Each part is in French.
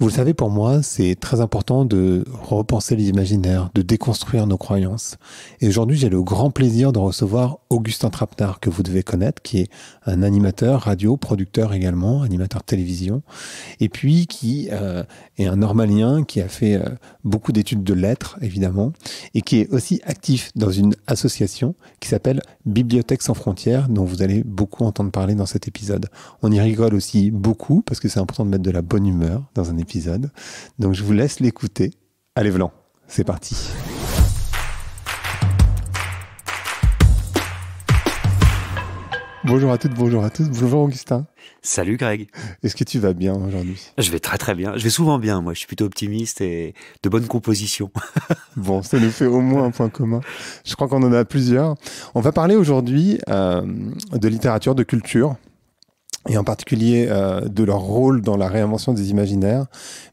Vous le savez, pour moi, c'est très important de repenser l'imaginaire, de déconstruire nos croyances. Et aujourd'hui, j'ai le grand plaisir de recevoir Augustin Trapnard, que vous devez connaître, qui est un animateur radio, producteur également, animateur télévision, et puis qui euh, est un normalien, qui a fait euh, beaucoup d'études de lettres, évidemment, et qui est aussi actif dans une association qui s'appelle Bibliothèque sans frontières, dont vous allez beaucoup entendre parler dans cet épisode. On y rigole aussi beaucoup, parce que c'est important de mettre de la bonne humeur dans un épisode épisode. Donc je vous laisse l'écouter. Allez, Vlan, c'est parti. Bonjour à toutes, bonjour à tous, bonjour Augustin. Salut Greg. Est-ce que tu vas bien aujourd'hui Je vais très très bien, je vais souvent bien moi, je suis plutôt optimiste et de bonne composition. bon, ça nous fait au moins un point commun. Je crois qu'on en a plusieurs. On va parler aujourd'hui euh, de littérature, de culture, et en particulier euh, de leur rôle dans la réinvention des imaginaires.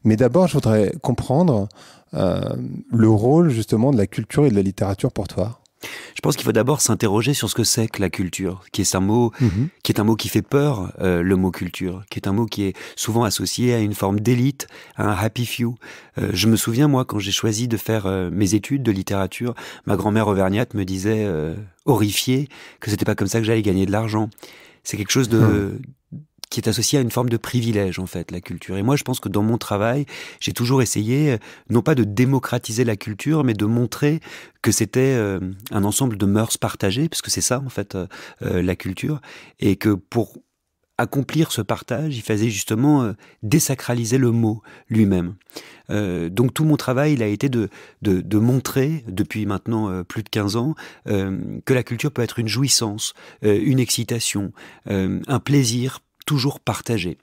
Mais d'abord, je voudrais comprendre euh, le rôle justement de la culture et de la littérature pour toi. Je pense qu'il faut d'abord s'interroger sur ce que c'est que la culture, qui est un mot, mm-hmm. qui est un mot qui fait peur, euh, le mot culture, qui est un mot qui est souvent associé à une forme d'élite, à un happy few. Euh, je me souviens moi quand j'ai choisi de faire euh, mes études de littérature, ma grand-mère auvergnate me disait euh, horrifiée que c'était pas comme ça que j'allais gagner de l'argent. C'est quelque chose de, mmh. qui est associé à une forme de privilège, en fait, la culture. Et moi, je pense que dans mon travail, j'ai toujours essayé, non pas de démocratiser la culture, mais de montrer que c'était euh, un ensemble de mœurs partagées, puisque c'est ça, en fait, euh, euh, la culture. Et que pour accomplir ce partage, il faisait justement euh, désacraliser le mot lui-même. Euh, donc tout mon travail, il a été de, de, montrer, depuis maintenant euh, plus de 15 ans, que la culture peut être une jouissance, une excitation, un plaisir toujours partagé.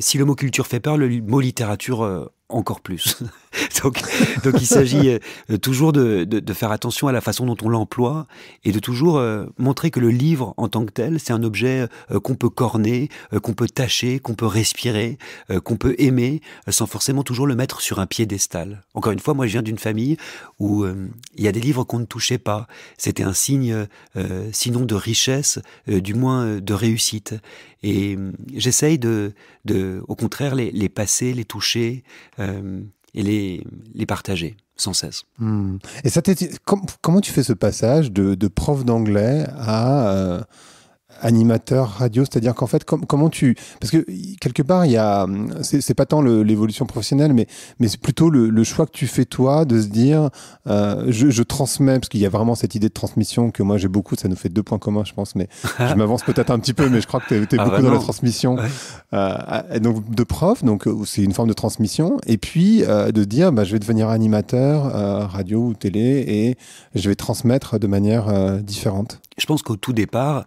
si le mot culture fait peur, le mot littérature encore plus. donc, donc, il s'agit euh, toujours de, de, faire attention à la façon dont on l'emploie et de toujours euh, montrer que le livre en tant que tel, c'est un objet euh, qu'on peut corner, qu'on peut tâcher, qu'on peut respirer, qu'on peut aimer, sans forcément toujours le mettre sur un piédestal. Encore une fois, moi je viens d'une famille où il y a des livres qu'on ne touchait pas. C'était un signe, sinon de richesse, du moins de réussite. Et j'essaye de, de, au contraire, les, les passer, les toucher, euh, et les, les, partager sans cesse. Hmm. Et ça comment tu fais ce passage de, de prof d'anglais à euh, animateur radio, c'est-à-dire qu'en fait, comment tu, parce que quelque part, il y a, c'est pas tant l'évolution professionnelle, mais mais c'est plutôt le, choix que tu fais toi de se dire, euh, je, transmets, parce qu'il y a vraiment cette idée de transmission que moi j'ai beaucoup, ça nous fait deux points communs, je pense, mais je m'avance peut-être un petit peu, mais je crois que tu es, ah, beaucoup dans la transmission, euh, donc de prof, donc euh, c'est une forme de transmission, et puis de dire, bah, je vais devenir animateur radio ou télé et je vais transmettre de manière différente. Je pense qu'au tout départ.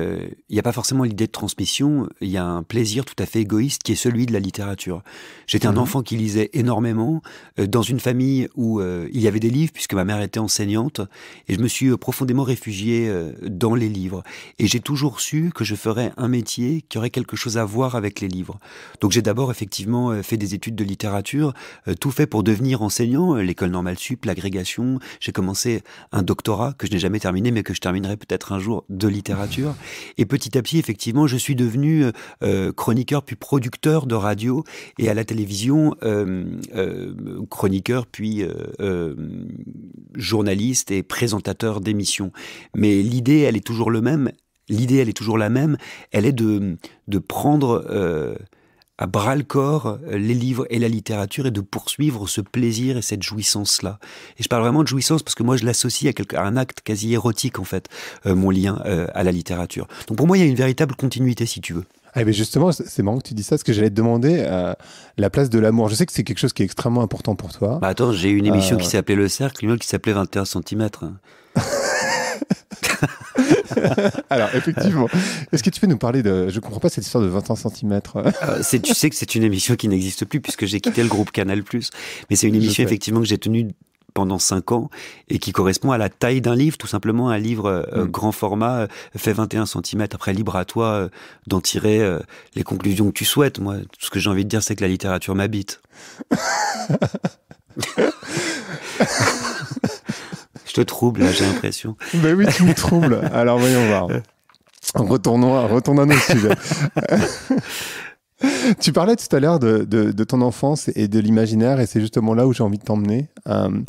Euh, il n'y a pas forcément l'idée de transmission, il y a un plaisir tout à fait égoïste qui est celui de la littérature. J'étais un mhm. enfant qui lisait énormément, euh, dans une famille où euh, il y avait des livres, puisque ma mère était enseignante, et je me suis profondément réfugié dans les livres. Et j'ai toujours su que je ferais un métier qui aurait quelque chose à voir avec les livres. Donc j'ai d'abord effectivement fait des études de littérature, tout fait pour devenir enseignant, l'école normale sup, l'agrégation, j'ai commencé un doctorat que je n'ai jamais terminé, mais que je terminerai peut-être un jour de littérature. Et petit à petit, effectivement, je suis devenu euh, euh, chroniqueur puis producteur de radio et à la télévision, euh, chroniqueur puis journaliste et présentateur d'émissions. Mais l'idée, elle est toujours le même. L'idée, elle est toujours la même. Elle est de, de prendre à bras le corps euh, les livres et la littérature et de poursuivre ce plaisir et cette jouissance-là. Et je parle vraiment de jouissance parce que moi je l'associe à, un acte quasi érotique en fait, euh, mon lien euh, à la littérature. Donc pour moi il y a une véritable continuité si tu veux. Ah, mais justement, c'est marrant que tu dis ça, parce que j'allais te demander la place de l'amour. Je sais que c'est quelque chose qui est extrêmement important pour toi. Bah attends, j'ai une émission qui s'appelait Le Cercle, une autre qui s'appelait 21 cm. Alors, effectivement. Est-ce que tu peux nous parler de. Je ne comprends pas cette histoire de 21 cm. Euh, tu sais que c'est une émission qui n'existe plus puisque j'ai quitté le groupe Canal. Mais c'est une émission, effectivement, que j'ai tenue pendant 5 ans et qui correspond à la taille d'un livre, tout simplement un livre euh, hmm. grand format euh, fait 21 cm. Après, libre à toi d'en tirer les conclusions que tu souhaites. Moi, ce que j'ai envie de dire, c'est que la littérature m'habite. trouble, j'ai l'impression. ben oui, tu me troubles. Alors voyons voir. Retournons à, retournons à nos Tu parlais tout à l'heure de, ton enfance et de l'imaginaire, et c'est justement là où j'ai envie de t'emmener. Euh,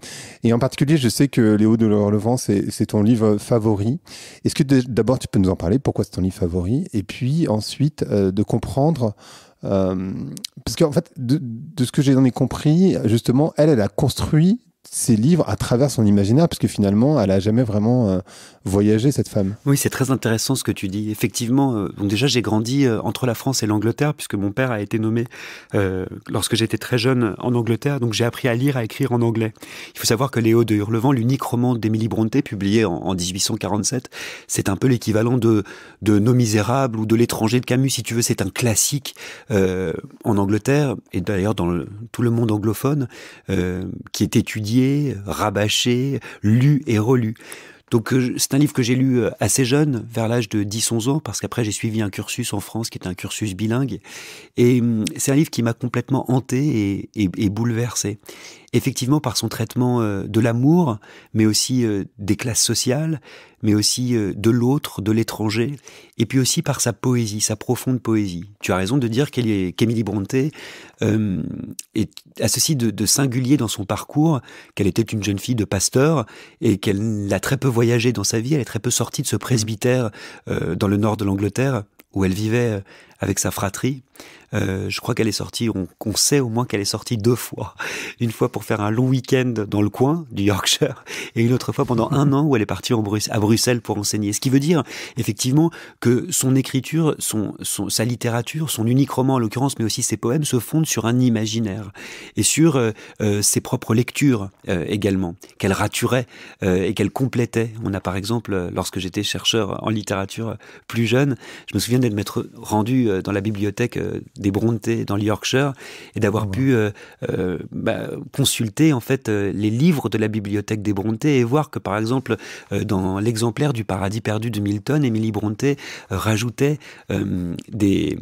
et en particulier, je sais que Léo de Laurent-le-Vent, c'est ton livre favori. Est-ce que d'abord tu peux nous en parler Pourquoi c'est ton livre favori Et puis ensuite, euh, de comprendre. Euh, parce qu'en fait, de, ce que j'ai compris, justement, elle, elle a construit ses livres à travers son imaginaire, parce que finalement, elle n'a jamais vraiment euh, voyagé, cette femme. Oui, c'est très intéressant ce que tu dis. Effectivement, euh, déjà, j'ai grandi euh, entre la France et l'Angleterre, puisque mon père a été nommé, lorsque j'étais très jeune, en Angleterre, donc j'ai appris à lire, à écrire en anglais. Il faut savoir que Léo de Hurlevent, l'unique roman d'Émilie Brontë, publié en, 1847, c'est un peu l'équivalent de, de Nos Misérables ou de L'étranger de Camus, si tu veux. C'est un classique en Angleterre, et d'ailleurs dans tout le monde anglophone, qui est étudié rabâché, lu et relu. Donc euh, c'est un livre que j'ai lu euh, assez jeune, vers l'âge de 10-11 ans, parce qu'après j'ai suivi un cursus en France qui est un cursus bilingue. Et hum, c'est un livre qui m'a complètement hanté et bouleversé effectivement par son traitement euh, de l'amour, mais aussi euh, des classes sociales, mais aussi euh, de l'autre, de l'étranger, et puis aussi par sa poésie, sa profonde poésie. Tu as raison de dire qu'Émilie Bronte est, a ceci de, singulier dans son parcours, qu'elle était une jeune fille de pasteur, et qu'elle a très peu voyagé dans sa vie, elle est très peu sortie de ce presbytère dans le nord de l'Angleterre, où elle vivait avec sa fratrie. Euh, je crois qu'elle est sortie, on, sait au moins qu'elle est sortie deux fois. Une fois pour faire un long week-end dans le coin du Yorkshire et une autre fois pendant un an où elle est partie en à Bruxelles pour enseigner. Ce qui veut dire effectivement que son écriture, son, sa littérature, son unique roman en l'occurrence, mais aussi ses poèmes se fondent sur un imaginaire et sur euh, euh, ses propres lectures également, qu'elle raturait et qu'elle complétait. On a par exemple, lorsque j'étais chercheur en littérature plus jeune, je me souviens d'être rendu dans la bibliothèque des Brontë dans le Yorkshire et d'avoir ah, pu euh, euh, bah, consulter en fait euh, les livres de la bibliothèque des Brontë et voir que par exemple dans l'exemplaire du Paradis perdu de Milton, Émilie Brontë rajoutait des,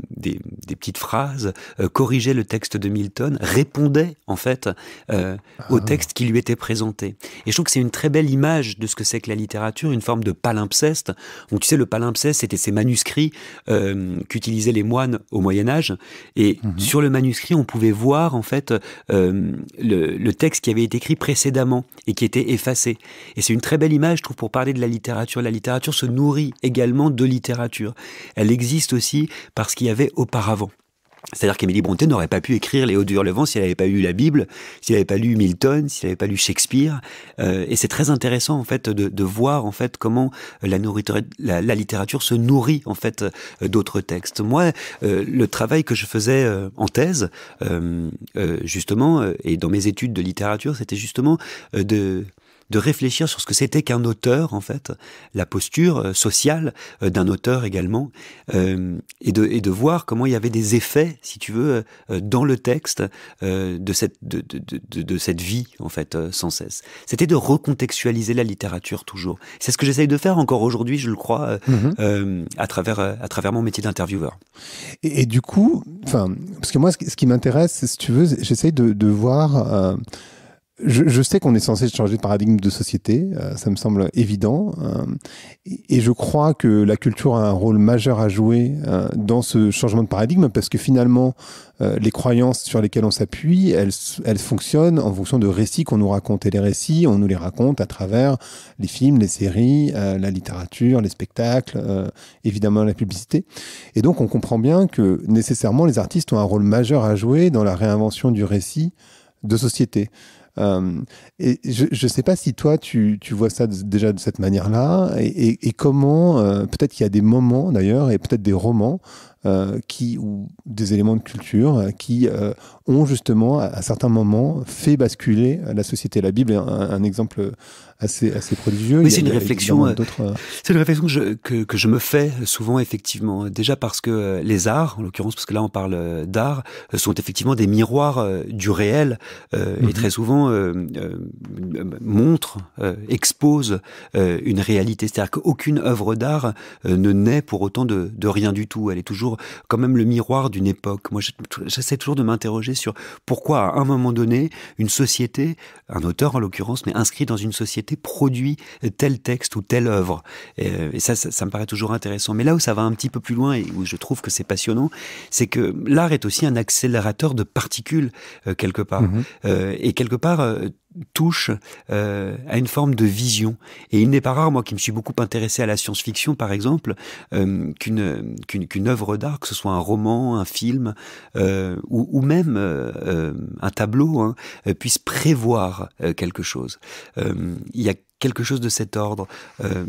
petites phrases, corrigeait le texte de Milton, répondait en fait ah. au texte qui lui était présenté. Et je trouve que c'est une très belle image de ce que c'est que la littérature, une forme de palimpseste. Donc tu sais, le palimpseste, c'était ces manuscrits qu'utilisaient les moines au Moyen Âge et mhm. sur le manuscrit, on pouvait voir en fait euh, le, le, texte qui avait été écrit précédemment et qui était effacé. Et c'est une très belle image, je trouve, pour parler de la littérature. La littérature se nourrit également de littérature. Elle existe aussi parce qu'il y avait auparavant. C'est-à-dire qu'Émilie Bronté n'aurait pas pu écrire Les Hauts du Hurlevent si elle n'avait pas lu la Bible, si elle n'avait pas lu Milton, si elle n'avait pas lu Shakespeare. Euh, et c'est très intéressant en fait de, voir en fait comment la, la, littérature se nourrit en fait euh, d'autres textes. Moi, euh, le travail que je faisais en thèse, justement, et dans mes études de littérature, c'était justement de de réfléchir sur ce que c'était qu'un auteur, en fait, la posture euh, sociale euh, d'un auteur également, euh, et, de, et de voir comment il y avait des effets, si tu veux, dans le texte de, cette, de, de, de, de, cette vie, en fait, sans cesse. C'était de recontextualiser la littérature toujours. C'est ce que j'essaye de faire encore aujourd'hui, je le crois, mhm. à, travers, à travers mon métier d'intervieweur. Et, du coup, enfin, parce que moi, ce qui m'intéresse, si tu veux, j'essaye de, de voir je, je, sais qu'on est censé changer de paradigme de société, euh, ça me semble évident, euh, et, je crois que la culture a un rôle majeur à jouer euh, dans ce changement de paradigme, parce que finalement, les croyances sur lesquelles on s'appuie, elles, elles, fonctionnent en fonction de récits qu'on nous raconte, et les récits, on nous les raconte à travers les films, les séries, la littérature, les spectacles, évidemment la publicité, et donc on comprend bien que nécessairement les artistes ont un rôle majeur à jouer dans la réinvention du récit de société. Euh, et je ne sais pas si toi, tu, tu vois ça déjà de cette manière-là, et, et, comment, euh, peut-être qu'il y a des moments d'ailleurs, et peut-être des romans, euh, qui, ou des éléments de culture qui ont justement, à, certains moments, fait basculer la société. La Bible est un exemple assez, assez prodigieux. Mais euh, euh, c'est une réflexion. c'est une réflexion que je, me fais souvent effectivement. Déjà parce que euh, les arts, en l'occurrence, parce que là on parle d'art, sont effectivement des miroirs du réel euh, et mhm. très souvent euh, montrent, exposent une réalité. C'est-à-dire qu'aucune œuvre d'art ne naît pour autant de, de, rien du tout. Elle est toujours quand même le miroir d'une époque. Moi, j'essaie toujours de m'interroger sur pourquoi à un moment donné une société, un auteur en l'occurrence, mais inscrit dans une société produit tel texte ou telle œuvre. Et, euh, ça, ça, me paraît toujours intéressant. Mais là où ça va un petit peu plus loin et où je trouve que c'est passionnant, c'est que l'art est aussi un accélérateur de particules euh, quelque part. Mm-hmm. Euh, et quelque part, touche euh, à une forme de vision. Et il n'est pas rare, moi qui me suis beaucoup intéressé à la science-fiction par exemple, euh, qu'une qu'une œuvre d'art, que ce soit un roman, un film euh, ou, même un tableau, hein, puisse prévoir quelque chose. il y a quelque chose de cet ordre euh,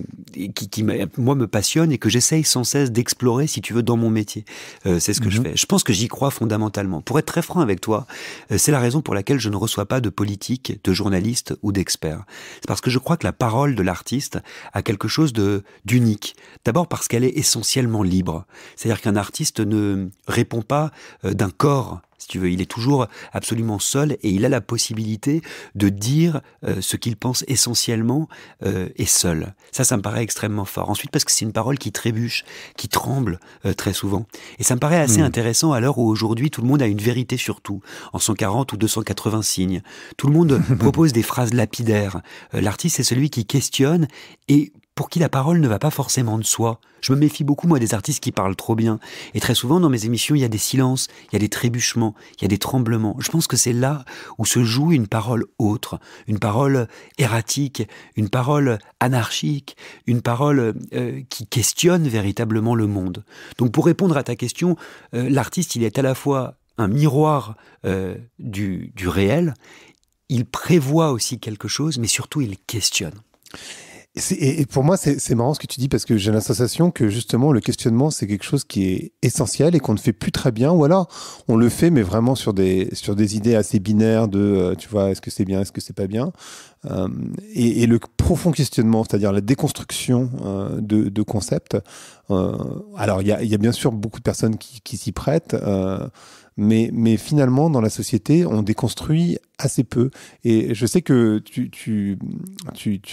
qui, moi, me passionne et que j'essaye sans cesse d'explorer, si tu veux, dans mon métier. Euh, c'est ce que je mhm. fais. Je pense que j'y crois fondamentalement. Pour être très franc avec toi, euh, c'est la raison pour laquelle je ne reçois pas de politique, de journaliste ou d'expert. C'est parce que je crois que la parole de l'artiste a quelque chose de d'unique. D'abord parce qu'elle est essentiellement libre. C'est-à-dire qu'un artiste ne répond pas d'un corps tu veux. Il est toujours absolument seul et il a la possibilité de dire euh, ce qu'il pense essentiellement euh, et seul. Ça, ça me paraît extrêmement fort. Ensuite, parce que c'est une parole qui trébuche, qui tremble euh, très souvent. Et ça me paraît assez hmm. intéressant à l'heure où aujourd'hui tout le monde a une vérité sur tout, en 140 ou 280 signes. Tout le monde propose des phrases lapidaires. L'artiste c'est celui qui questionne et pour qui la parole ne va pas forcément de soi. Je me méfie beaucoup, moi, des artistes qui parlent trop bien. Et très souvent, dans mes émissions, il y a des silences, il y a des trébuchements, il y a des tremblements. Je pense que c'est là où se joue une parole autre, une parole erratique, une parole anarchique, une parole euh, qui questionne véritablement le monde. Donc, pour répondre à ta question, euh, l'artiste, il est à la fois un miroir euh, du réel, il prévoit aussi quelque chose, mais surtout, il questionne. Et, pour moi, c'est marrant ce que tu dis parce que j'ai la sensation que justement le questionnement, c'est quelque chose qui est essentiel et qu'on ne fait plus très bien. Ou alors, on le fait, mais vraiment sur des, sur des idées assez binaires de, euh, tu vois, est-ce que c'est bien, est-ce que c'est pas bien. Euh, et, le profond questionnement, c'est-à-dire la déconstruction euh, de, concepts. alors, il y a, bien sûr beaucoup de personnes qui, qui s'y prêtent mais, finalement, dans la société, on déconstruit assez peu. Et je sais que tu, tu,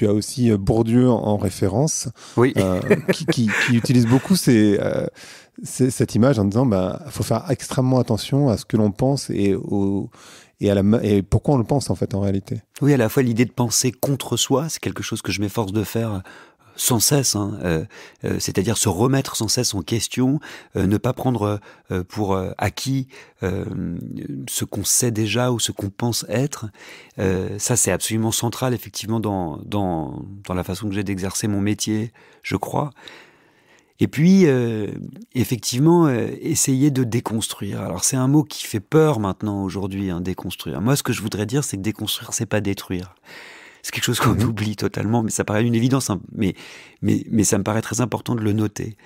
as aussi euh, Bourdieu en référence, euh, qui, utilise beaucoup euh, cette image en disant il ben, faut faire extrêmement attention à ce que l'on pense et au et, à la, et pourquoi on le pense en fait en réalité. Oui, à la fois l'idée de penser contre soi, c'est quelque chose que je m'efforce de faire sans cesse, hein, euh, euh, c'est-à-dire se remettre sans cesse en question, euh, ne pas prendre pour acquis ce qu'on sait déjà ou ce qu'on pense être. ça, c'est absolument central, effectivement, dans, la façon que j'ai d'exercer mon métier, je crois. Et puis, effectivement, essayer de déconstruire. Alors, c'est un mot qui fait peur maintenant, aujourd'hui, hein, déconstruire. Moi, ce que je voudrais dire, c'est que déconstruire, c'est pas détruire. C'est quelque chose qu'on mhm. oublie totalement, mais ça paraît une évidence, hein. mais, mais, mais ça me paraît très important de le noter.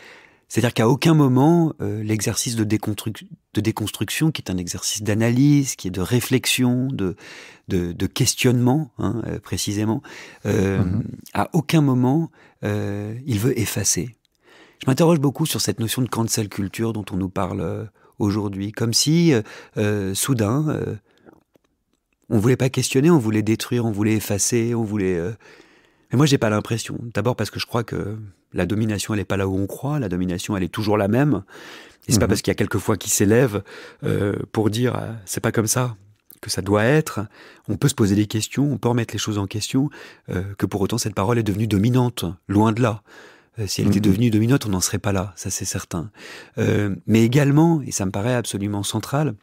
C'est-à-dire qu'à aucun moment, euh, l'exercice de, de, déconstruction, qui est un exercice d'analyse, qui est de réflexion, de, de, questionnement, hein, euh, précisément, euh, mhm. à aucun moment, il veut effacer. Je m'interroge beaucoup sur cette notion de cancel culture dont on nous parle aujourd'hui, comme si, soudain, on voulait pas questionner, on voulait détruire, on voulait effacer, on voulait. Euh. Mais moi, j'ai pas l'impression. D'abord parce que je crois que la domination, elle n'est pas là où on croit. La domination, elle est toujours la même. Et c'est pas mhm. parce qu'il y a quelques fois qui s'élève euh, pour dire euh, c'est pas comme ça que ça doit être. On peut se poser des questions, on peut remettre les choses en question. que pour autant, cette parole est devenue dominante. Loin de là. Si elle était mhm. devenue dominante, on n'en serait pas là, ça c'est certain. mais également, et ça me paraît absolument central,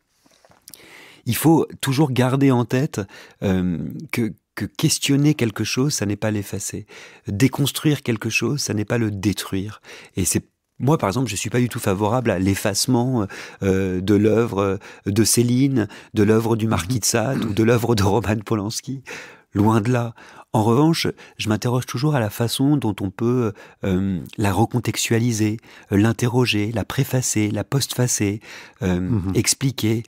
il faut toujours garder en tête euh, que, questionner quelque chose, ça n'est pas l'effacer. Déconstruire quelque chose, ça n'est pas le détruire. Et c'est moi, par exemple, je suis pas du tout favorable à l'effacement euh, de l'œuvre de Céline, de l'œuvre du mmh Marquis de Sade ou de l'œuvre de Roman Polanski. Loin de là. En revanche, je m'interroge toujours à la façon dont on peut euh, euh, la recontextualiser, euh, l'interroger, la préfacer, la postfacer, mhm. expliquer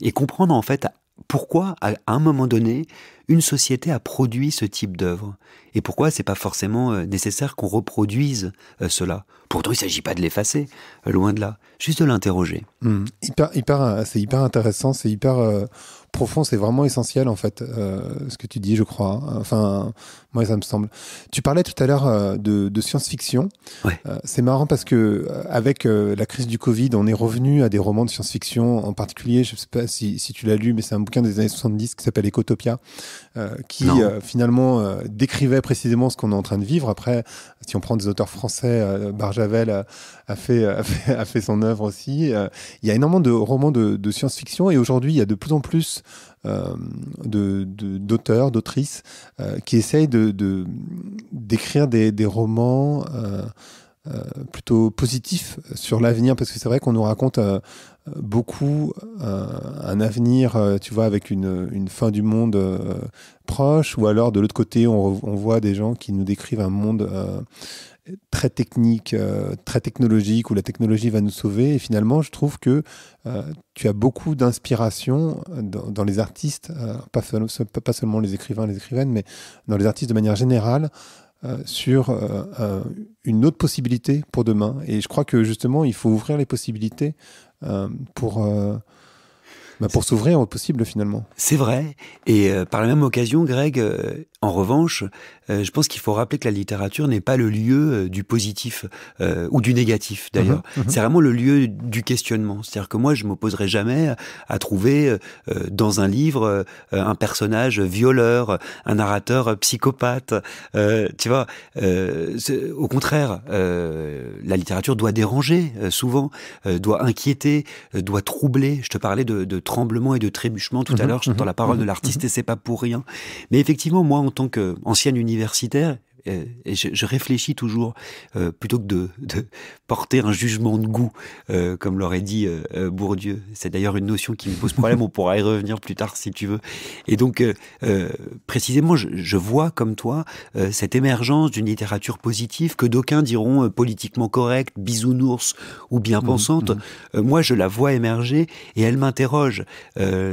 et comprendre en fait pourquoi à un moment donné une société a produit ce type d'œuvre et pourquoi c'est pas forcément euh, nécessaire qu'on reproduise euh, cela. Pourtant, il s'agit pas de l'effacer, euh, loin de là, juste de l'interroger. Hmm. Hyper, hyper, c'est hyper intéressant, c'est hyper profond, c'est vraiment essentiel en fait ce que tu dis, je crois. Hein. Enfin, moi ça me semble. Tu parlais tout à l'heure de, science-fiction. c'est marrant parce que avec la crise du Covid, on est revenu à des romans de science-fiction, en particulier, je sais pas si, si tu l'as lu, mais c'est un bouquin des années 70 qui s'appelle Écotopia. Euh, qui euh, finalement euh, décrivait précisément ce qu'on est en train de vivre. Après, si on prend des auteurs français, Barjavel a, fait, a, fait, son œuvre aussi. Il y a énormément de romans de, science-fiction et aujourd'hui, il y a de plus en plus d'auteurs, d'autrices qui essayent de, d'écrire des, romans plutôt positifs sur l'avenir, parce que c'est vrai qu'on nous raconte beaucoup euh, un avenir, euh, tu vois, avec une, une fin du monde euh, proche, ou alors de l'autre côté, on, voit des gens qui nous décrivent un monde très technique, très technologique, où la technologie va nous sauver. Et finalement, je trouve que tu as beaucoup d'inspiration dans, les artistes, pas, pas, seulement les écrivains, les écrivaines, mais dans les artistes de manière générale, sur une autre possibilité pour demain. Et je crois que justement, il faut ouvrir les possibilités euh, pour euh, bah, pour s'ouvrir au possible finalement. C'est vrai. Et euh, par la même occasion, Greg, euh, en revanche, euh, je pense qu'il faut rappeler que la littérature n'est pas le lieu du positif ou du négatif mhm, d'ailleurs. Mhm. C'est vraiment le lieu du questionnement. C'est-à-dire que moi, je m'opposerai jamais à trouver dans un livre un personnage violeur, un narrateur psychopathe. tu vois, au contraire, la littérature doit déranger souvent, doit inquiéter, doit troubler. Je te parlais de, de tremblements et de trébuchements tout à mhm, l'heure j'entends mhm, la parole mhm, de l'artiste et c'est pas pour rien. Mais effectivement, moi, en tant qu'ancienne universitaire, euh, je, réfléchis toujours euh, plutôt que de, porter un jugement de goût, euh, comme l'aurait dit Bourdieu. C'est d'ailleurs une notion qui me pose problème. On pourra y revenir plus tard si tu veux. Et donc, précisément, je, vois comme toi cette émergence d'une littérature positive que d'aucuns diront politiquement correcte, bisounours ou bien mmh, pensante. Mmh. moi, je la vois émerger et elle m'interroge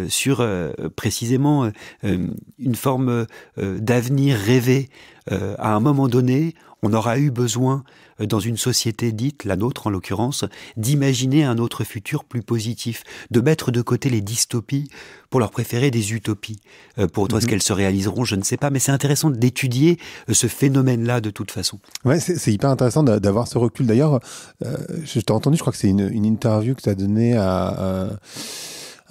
sur précisément une forme d'avenir rêvé. Euh, à un moment donné, on aura eu besoin, euh, dans une société dite, la nôtre en l'occurrence, d'imaginer un autre futur plus positif, de mettre de côté les dystopies pour leur préférer des utopies. Euh, pour autant, est-ce mhm. qu'elles se réaliseront Je ne sais pas, mais c'est intéressant d'étudier ce phénomène-là de toute façon. Ouais, c'est hyper intéressant d'avoir ce recul. D'ailleurs, je t'ai entendu, je crois que c'est une, interview que tu as donnée à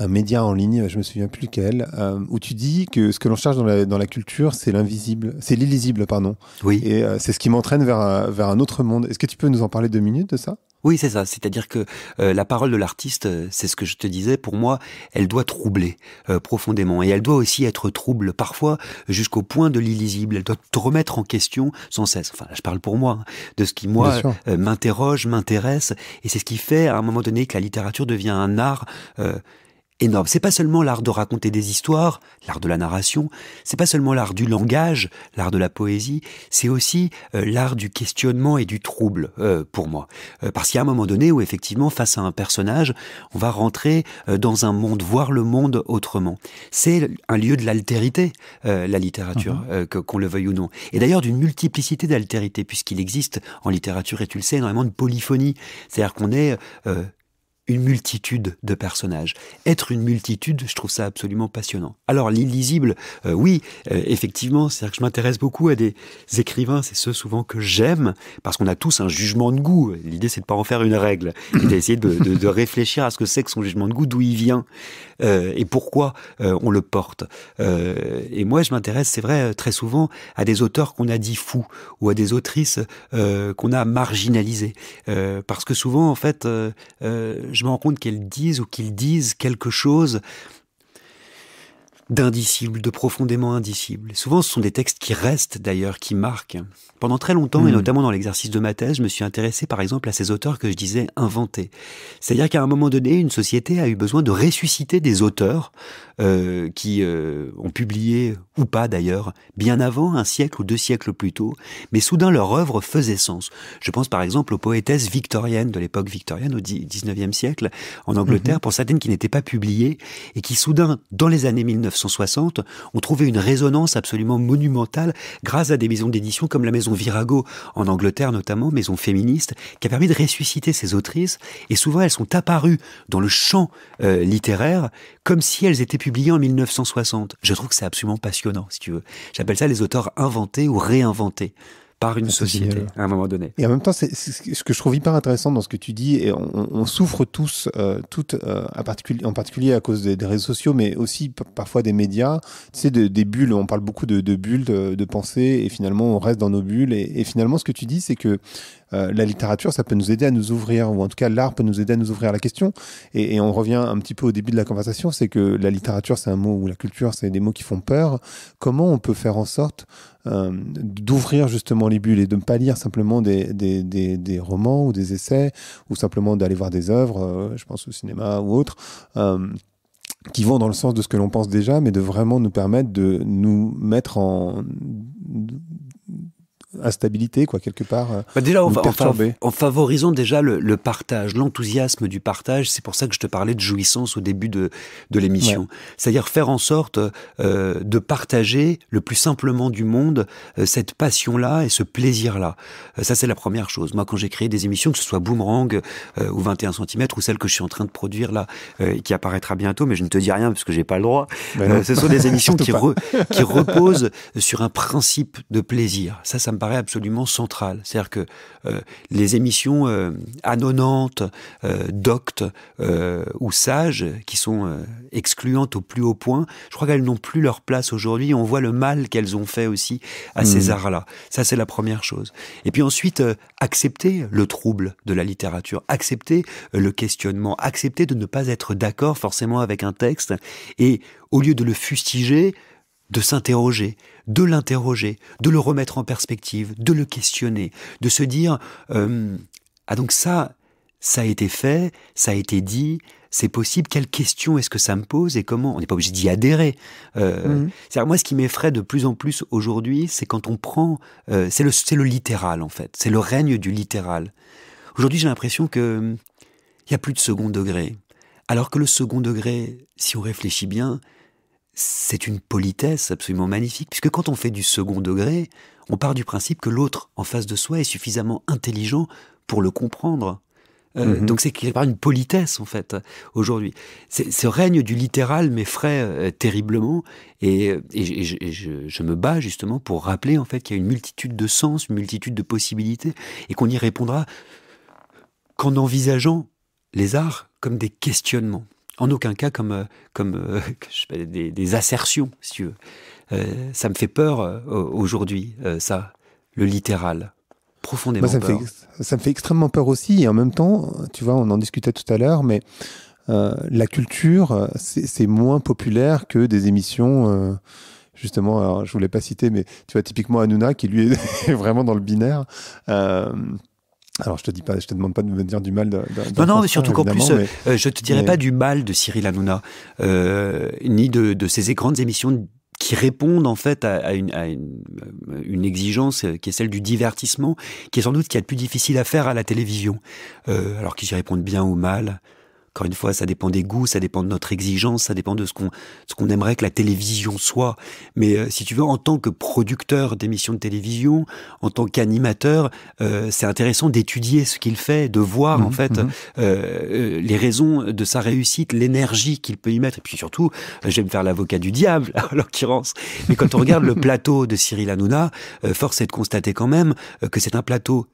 un média en ligne, je me souviens plus lequel, euh, où tu dis que ce que l'on cherche dans la, culture, c'est l'invisible, c'est l'illisible, pardon. Oui. Et euh, c'est ce qui m'entraîne vers, un, autre monde. Est-ce que tu peux nous en parler deux minutes de ça Oui, c'est ça. C'est-à-dire que euh, la parole de l'artiste, c'est ce que je te disais, pour moi, elle doit troubler profondément. Et elle doit aussi être trouble, parfois jusqu'au point de l'illisible. Elle doit te remettre en question sans cesse. Enfin, je parle pour moi, hein, de ce qui, moi, m'interroge, m'intéresse. Et c'est ce qui fait, à un moment donné, que la littérature devient un art énorme. C'est pas seulement l'art de raconter des histoires, l'art de la narration, c'est pas seulement l'art du langage, l'art de la poésie, c'est aussi euh, l'art du questionnement et du trouble euh, pour moi. Euh, parce qu'il y a un moment donné où effectivement, face à un personnage, on va rentrer dans un monde, voir le monde autrement. C'est un lieu de l'altérité, la littérature, mhm. qu'on le veuille ou non. Et d'ailleurs d'une multiplicité d'altérités, puisqu'il existe en littérature, et tu le sais, énormément de polyphonie. C'est-à-dire qu'on est une multitude de personnages. Être une multitude, je trouve ça absolument passionnant. Alors l'illisible, euh, oui, euh, effectivement, c'est-à-dire que je m'intéresse beaucoup à des écrivains, c'est ceux souvent que j'aime, parce qu'on a tous un jugement de goût. L'idée, c'est de pas en faire une règle, d'essayer de, réfléchir à ce que c'est que son jugement de goût, d'où il vient, euh, et pourquoi on le porte. et moi, je m'intéresse, c'est vrai, très souvent à des auteurs qu'on a dit fous, ou à des autrices qu'on a marginalisées, parce que souvent, en fait, je me rends compte qu'elles disent ou qu'ils disent quelque chose d'indicibles, de profondément indicible. Souvent, ce sont des textes qui restent d'ailleurs, qui marquent. Pendant très longtemps, et hmm. notamment dans l'exercice de ma thèse, je me suis intéressé par exemple à ces auteurs que je disais inventés. C'est-à-dire qu'à un moment donné, une société a eu besoin de ressusciter des auteurs euh, qui euh, ont publié, ou pas d'ailleurs, bien avant, un siècle ou deux siècles plus tôt, mais soudain leur œuvre faisait sens. Je pense par exemple aux poétesses victoriennes de l'époque victorienne au 19e siècle, en Angleterre, mhm. pour certaines qui n'étaient pas publiées, et qui soudain, dans les années 1900, 1960 ont trouvé une résonance absolument monumentale grâce à des maisons d'édition comme la maison Virago en Angleterre notamment, maison féministe, qui a permis de ressusciter ces autrices. Et souvent elles sont apparues dans le champ euh, littéraire comme si elles étaient publiées en 1960. Je trouve que c'est absolument passionnant, si tu veux. J'appelle ça les auteurs inventés ou réinventés par une société à un moment donné. Et en même temps, c'est ce que je trouve hyper intéressant dans ce que tu dis, et on, souffre tous, euh, toutes, euh, en particulier à cause des, réseaux sociaux, mais aussi parfois des médias, tu sais, des bulles, on parle beaucoup de, bulles de, pensées, pensée, et finalement on reste dans nos bulles, et finalement ce que tu dis, c'est que euh, la littérature, ça peut nous aider à nous ouvrir, ou en tout cas l'art peut nous aider à nous ouvrir à la question. Et, on revient un petit peu au début de la conversation, c'est que la littérature, c'est un mot, ou la culture, c'est des mots qui font peur. Comment on peut faire en sorte euh, d'ouvrir justement les bulles et de ne pas lire simplement des, des, des, romans ou des essais, ou simplement d'aller voir des œuvres, euh, je pense au cinéma ou autre qui vont dans le sens de ce que l'on pense déjà, mais de vraiment nous permettre de nous mettre en, instabilité, quoi, quelque part. Euh, bah, en, favorisant déjà le, partage, l'enthousiasme du partage, c'est pour ça que je te parlais de jouissance au début de, l'émission. C'est-à-dire faire en sorte euh, de partager le plus simplement du monde euh, cette passion-là et ce plaisir-là. ça, c'est la première chose. Moi, quand j'ai créé des émissions, que ce soit Boomerang ou 21 cm ou celle que je suis en train de produire là, qui apparaîtra bientôt, mais je ne te dis rien parce que j'ai pas le droit. Ben ce sont des émissions qui, qui reposent sur un principe de plaisir. Ça, ça me paraît absolument central. C'est-à-dire que euh, les émissions euh, annonantes, euh, doctes ou sages, qui sont excluantes au plus haut point, je crois qu'elles n'ont plus leur place aujourd'hui. On voit le mal qu'elles ont fait aussi à ces mmh. arts-là. Ça, c'est la première chose. Et puis ensuite, accepter le trouble de la littérature, accepter le questionnement, accepter de ne pas être d'accord forcément avec un texte et au lieu de le fustiger, de s'interroger, de l'interroger, de le remettre en perspective, de le questionner, de se dire euh, ah donc ça, ça a été fait, ça a été dit, c'est possible. Quelle question est-ce que ça me pose et comment On n'est pas obligé d'y adhérer. Euh, mmh. moi, ce qui m'effraie de plus en plus aujourd'hui, c'est quand on prend, euh, c'est le, le littéral en fait, c'est le règne du littéral. Aujourd'hui, j'ai l'impression que il y a plus de second degré, alors que le second degré, si on réfléchit bien, c'est une politesse absolument magnifique, puisque quand on fait du second degré, on part du principe que l'autre en face de soi est suffisamment intelligent pour le comprendre. Euh, mhm. Donc c'est quelque part une politesse en fait aujourd'hui. Ce règne du littéral m'effraie euh, terriblement et, je, je, me bats justement pour rappeler en fait qu'il y a une multitude de sens, une multitude de possibilités et qu'on y répondra qu'en envisageant les arts comme des questionnements en aucun cas comme, euh, comme euh, des, assertions, si tu veux. Euh, ça me fait peur aujourd'hui, ça, le littéral. Profondément bah, ça peur. Me fait, ça me fait extrêmement peur aussi, et en même temps, tu vois, on en discutait tout à l'heure, mais la culture, c'est moins populaire que des émissions justement, alors je voulais pas citer, mais tu vois, typiquement Hanouna, qui lui est vraiment dans le binaire, alors, je te dis pas, je te demande pas de me dire du mal. De, non, non, mais surtout qu'en plus, euh, je te dirai pas du mal de Cyril Hanouna, euh, ni de, de ses grandes émissions qui répondent en fait à, une, à une, euh, exigence euh, qui est celle du divertissement, qui est sans doute qui est le plus difficile à faire à la télévision. Euh, alors qu'ils y répondent bien ou mal, encore une fois, ça dépend des goûts, ça dépend de notre exigence, ça dépend de ce qu'on aimerait que la télévision soit. Mais euh, si tu veux, en tant que producteur d'émissions de télévision, en tant qu'animateur, euh, c'est intéressant d'étudier ce qu'il fait, de voir en mhm, fait mhm. Euh, les raisons de sa réussite, l'énergie qu'il peut y mettre. Et puis surtout, j'aime faire l'avocat du diable à l'occurrence. Mais quand on regarde le plateau de Cyril Hanouna, force est de constater quand même que c'est un plateau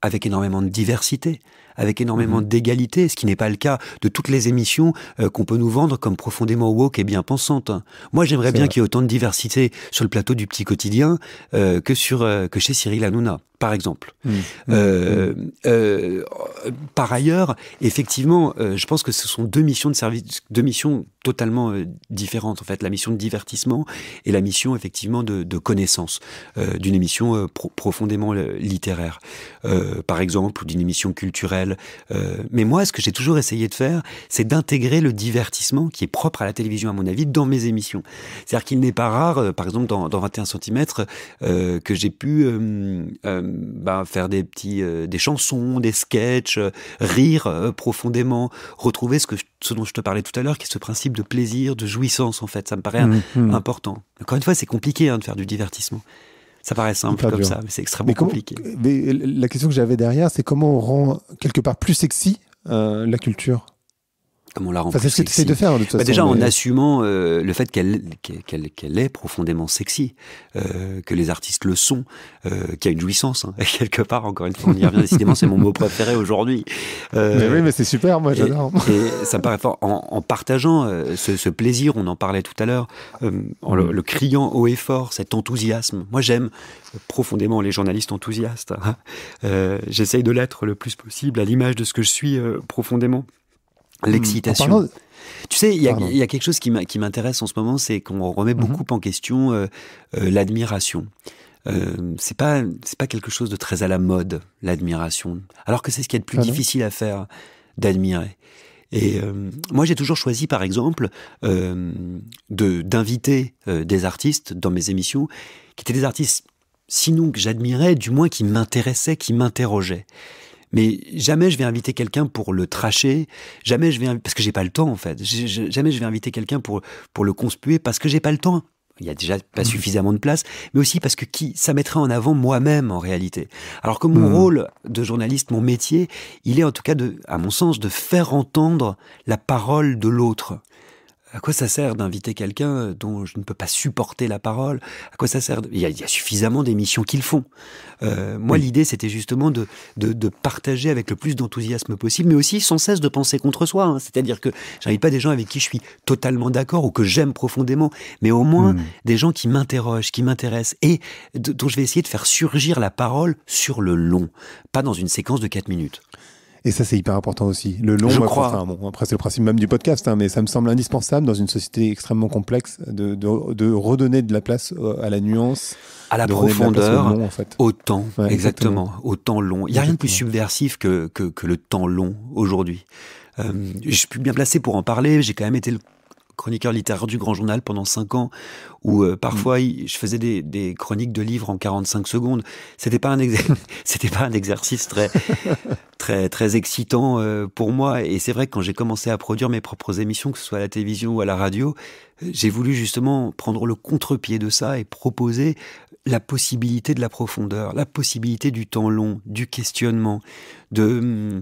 avec énormément de diversité avec énormément mhm. d'égalité, ce qui n'est pas le cas de toutes les émissions euh, qu'on peut nous vendre comme profondément woke et bien pensantes. Moi, j'aimerais bien qu'il y ait autant de diversité sur le plateau du Petit Quotidien euh, que, sur, euh, que chez Cyril Hanouna par exemple. Mmh. Mmh. Euh, euh, par ailleurs, effectivement, euh, je pense que ce sont deux missions de service, deux missions totalement différentes en fait, la mission de divertissement et la mission effectivement de, connaissance d'une émission profondément littéraire, par exemple, ou d'une émission culturelle. mais moi, ce que j'ai toujours essayé de faire, c'est d'intégrer le divertissement qui est propre à la télévision, à mon avis, dans mes émissions. C'est-à-dire qu'il n'est pas rare, par exemple, dans, dans 21 cm, que j'ai pu bah, faire des petits, euh, des chansons, des sketchs, euh, rire euh, profondément, retrouver ce que dont je te parlais tout à l'heure, qui est ce principe de plaisir, de jouissance en fait. Ça me paraît mm, mm. important. Encore une fois, c'est compliqué hein, de faire du divertissement. Ça paraît simple comme ça, mais c'est extrêmement compliqué. la question que j'avais derrière, c'est comment on rend quelque part plus sexy la culture la C'est ce que tu de faire, de toute bah, Déjà, en assumant euh, le fait qu'elle qu'elle est profondément sexy, euh, que les artistes le sont, euh, qu'il y a une jouissance, hein, quelque part, encore une fois, on y revient décidément, c'est mon mot préféré aujourd'hui. Euh, mais oui, mais c'est super, moi j'adore. Et, ça me paraît fort, en, en partageant euh, ce, ce, plaisir, on en parlait tout à l'heure, en le, criant haut et fort, cet enthousiasme. Moi j'aime profondément les journalistes enthousiastes. Hein. J'essaye de l'être le plus possible, à l'image de ce que je suis profondément. Hmm, L'excitation. tu sais, il y, a quelque chose qui m'intéresse en ce moment, c'est qu'on remet mhm. beaucoup en question euh, euh, l'admiration. Euh, c'est pas c'est pas quelque chose de très à la mode l'admiration, alors que c'est ce qui est le plus ah difficile à faire d'admirer. Et moi, j'ai toujours choisi, par exemple, d'inviter des artistes dans mes émissions qui étaient des artistes, sinon que j'admirais, du moins qui m'intéressaient, qui m'interrogeaient. Mais jamais je vais inviter quelqu'un pour le tracher. Jamais je vais parce que j'ai pas le temps en fait. Jamais je vais inviter quelqu'un pour pour le conspuer parce que j'ai pas le temps il y a déjà pas mmh. suffisamment de place, mais aussi parce que qui ça mettrait en avant moi-même en réalité. Alors que mon mmh. rôle de journaliste, mon métier, il est en tout cas de, à mon sens, de faire entendre la parole de l'autre. À quoi ça sert d'inviter quelqu'un dont je ne peux pas supporter la parole À quoi ça sert il, y a, suffisamment d'émissions qu'ils font. Euh, moi, l'idée, c'était justement de, partager avec le plus d'enthousiasme possible, mais aussi sans cesse de penser contre soi. Hein. C'est-à-dire que j'invite pas des gens avec qui je suis totalement d'accord ou que j'aime profondément, mais au moins hmm. des gens qui m'interrogent, qui m'intéressent et dont je vais essayer de faire surgir la parole sur le long, pas dans une séquence de 4 minutes. Et ça, c'est hyper important aussi. Le long, je crois. après, c'est le principe même du podcast, hein, mais ça me semble indispensable dans une société extrêmement complexe de, redonner de la place euh, à la nuance, à la profondeur, au, en fait. au, temps, exactement. au temps long. Il n'y a rien de plus subversif que, que, le temps long aujourd'hui. Euh, je suis bien placé pour en parler. J'ai quand même été le chroniqueur littéraire du Grand Journal pendant 5 ans, où euh, parfois mm. je faisais des, chroniques de livres en 45 secondes. C'était pas un pas un exercice très très excitant euh, pour moi. Et c'est vrai que quand j'ai commencé à produire mes propres émissions, que ce soit à la télévision ou à la radio, euh, j'ai voulu justement prendre le contre-pied de ça et proposer la possibilité de la profondeur, la possibilité du temps long, du questionnement, de hum,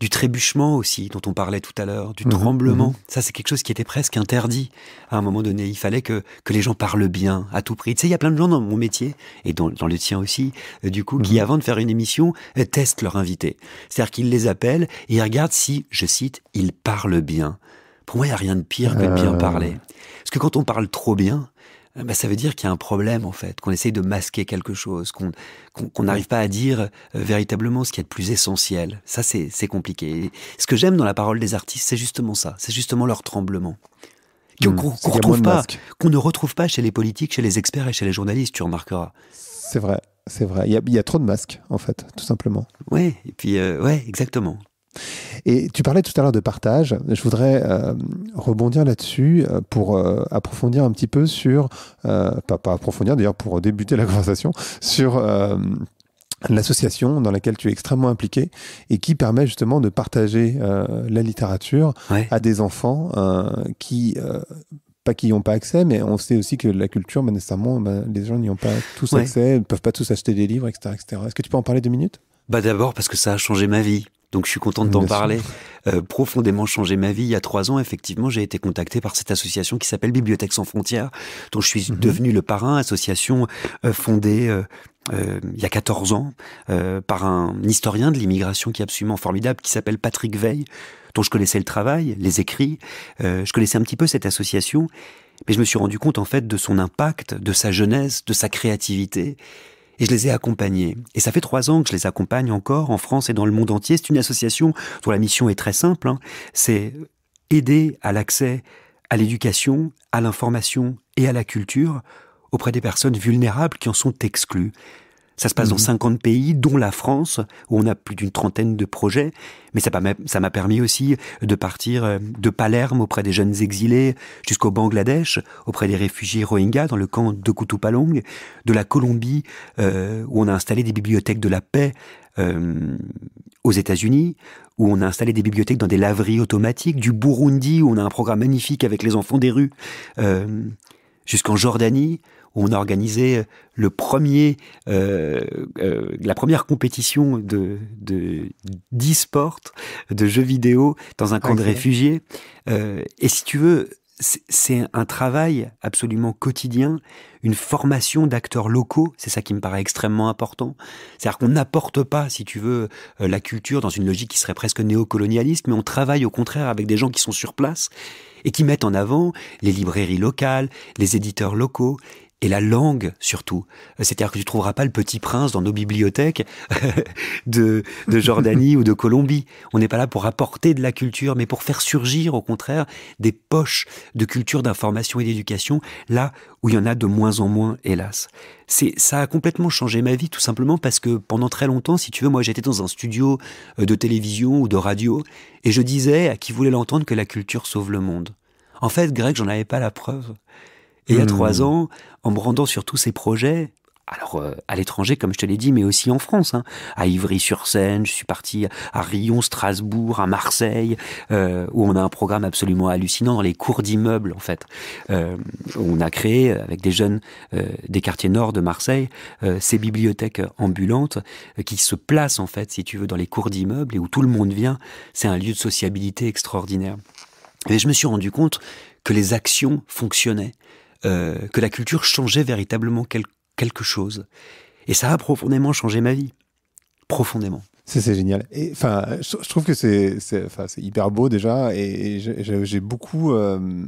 du trébuchement aussi, dont on parlait tout à l'heure, du mhm, tremblement. Mhm. Ça, c'est quelque chose qui était presque interdit. À un moment donné, il fallait que, les gens parlent bien, à tout prix. Tu sais, il y a plein de gens dans mon métier, et dans, le tien aussi, euh, du coup, qui, mhm. avant de faire une émission, euh, testent leurs invités. C'est-à-dire qu'ils les appellent et ils regardent si, je cite, ils parlent bien. Pour moi, il n'y a rien de pire que de bien euh. parler. Parce que quand on parle trop bien, euh, bah, ça veut dire qu'il y a un problème en fait, qu'on essaye de masquer quelque chose, qu'on n'arrive pas à dire euh, véritablement ce qui est de plus essentiel. Ça, c'est compliqué. ce que j'aime dans la parole des artistes, c'est justement ça, c'est justement leur tremblement. Hmm. Qu'on ne retrouve pas chez les politiques, chez les experts et chez les journalistes, tu remarqueras. C'est vrai, c'est vrai. Il y, a, trop de masques, en fait, tout simplement. Oui, et puis, euh, ouais, exactement. Et tu parlais tout à l'heure de partage. Je voudrais euh, rebondir là-dessus euh, pour euh, approfondir un petit peu sur, pas, approfondir d'ailleurs pour débuter la conversation, sur l'association dans laquelle tu es extrêmement impliqué et qui permet justement de partager la littérature à des enfants qui pas qu'ils n'y ont pas accès, mais on sait aussi que la culture, nécessairement, bah, les gens n'y ont pas tous accès, ne peuvent pas tous acheter des livres, etc. etc. Est-ce que tu peux en parler deux minutes bah D'abord parce que ça a changé ma vie. Donc je suis content de t'en parler. Euh, profondément changé ma vie. Il y a trois ans, effectivement, j'ai été contacté par cette association qui s'appelle Bibliothèque sans frontières, dont je suis mhm. devenu le parrain, association euh, fondée euh, il y a 14 ans par un historien de l'immigration qui est absolument formidable, qui s'appelle Patrick Veil, dont je connaissais le travail, les écrits, je connaissais un petit peu cette association, mais je me suis rendu compte en fait de son impact, de sa jeunesse, de sa créativité et je les ai accompagnés. Et ça fait trois ans que je les accompagne encore en France et dans le monde entier. C'est une association dont la mission est très simple, hein. c'est aider à l'accès à l'éducation, à l'information et à la culture auprès des personnes vulnérables qui en sont exclues. Ça se passe dans 50 mhm. pays, dont la France, où on a plus d'une trentaine de projets. Mais ça m'a permis aussi de partir euh, de Palerme auprès des jeunes exilés, jusqu'au Bangladesh, auprès des réfugiés Rohingyas dans le camp de Kutupalong, de la Colombie, euh, où on a installé des bibliothèques de la paix euh, aux États-Unis, où on a installé des bibliothèques dans des laveries automatiques, du Burundi, où on a un programme magnifique avec les enfants des rues, jusqu'en Jordanie, on a organisé euh, le premier, euh, euh, la première compétition de d'e-sport, de, jeux vidéo dans un camp de réfugiés. et si tu veux, c'est un travail absolument quotidien, une formation d'acteurs locaux, c'est ça qui me paraît extrêmement important. C'est-à-dire qu'on n'apporte pas, si tu veux, la culture dans une logique qui serait presque néocolonialiste, mais on travaille au contraire avec des gens qui sont sur place et qui mettent en avant les librairies locales, les éditeurs locaux, et la langue surtout. Euh, c'est-à-dire que tu trouveras pas le Petit Prince dans nos bibliothèques de, Jordanie ou de Colombie. On n'est pas là pour apporter de la culture, mais pour faire surgir au contraire des poches de culture, d'information et d'éducation là où il y en a de moins en moins, hélas. C'est ça a complètement changé ma vie tout simplement parce que pendant très longtemps, si tu veux, moi j'étais dans un studio euh, de télévision ou de radio et je disais à qui voulait l'entendre que la culture sauve le monde. En fait, Greg, j'en avais pas la preuve. Et il y a trois hmm. ans, en me rendant sur tous ces projets, alors euh, à l'étranger, comme je te l'ai dit, mais aussi en France. Hein. À Ivry-sur-Seine, je suis parti à Rion, Strasbourg, à Marseille, euh, où on a un programme absolument hallucinant dans les cours d'immeubles, en fait. Euh, on a créé, avec des jeunes euh, des quartiers nord de Marseille, euh, ces bibliothèques ambulantes qui se placent, en fait, si tu veux, dans les cours d'immeubles et où tout le monde vient. C'est un lieu de sociabilité extraordinaire. Et je me suis rendu compte que les actions fonctionnaient. Euh, que la culture changeait véritablement quelque chose. Et ça a profondément changé ma vie. Profondément. C'est génial. Et enfin, je, trouve que c'est hyper beau déjà. Et, j'ai beaucoup. Euh,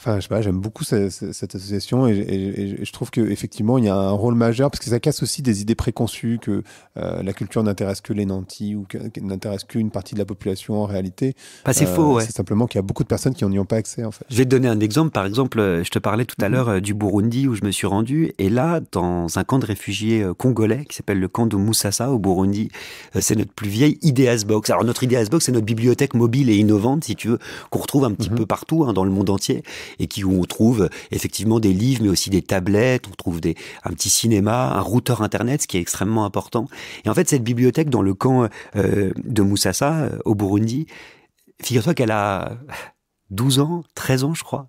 Enfin, je sais pas, j'aime beaucoup cette, association et, je trouve qu'effectivement, il y a un rôle majeur parce que ça casse aussi des idées préconçues que euh, la culture n'intéresse que les nantis ou n'intéresse qu'une partie de la population en réalité. Bah, c'est faux, euh, C'est simplement qu'il y a beaucoup de personnes qui n'y ont pas accès, en fait. Je vais te donner un exemple. Par exemple, euh, je te parlais tout à mhm. l'heure du Burundi où je me suis rendu et là, dans un camp de réfugiés congolais qui s'appelle le camp de Moussassa au Burundi, c'est notre plus vieille Ideas Box. Alors, notre Ideas Box, c'est notre bibliothèque mobile et innovante, si tu veux, qu'on retrouve un petit mhm. peu partout hein, dans le monde entier et qui où on trouve effectivement des livres, mais aussi des tablettes, on trouve un petit cinéma, un routeur internet, ce qui est extrêmement important. Et en fait, cette bibliothèque dans le camp euh, de Moussassa, euh, au Burundi, figure-toi qu'elle a 12 ans, 13 ans, je crois.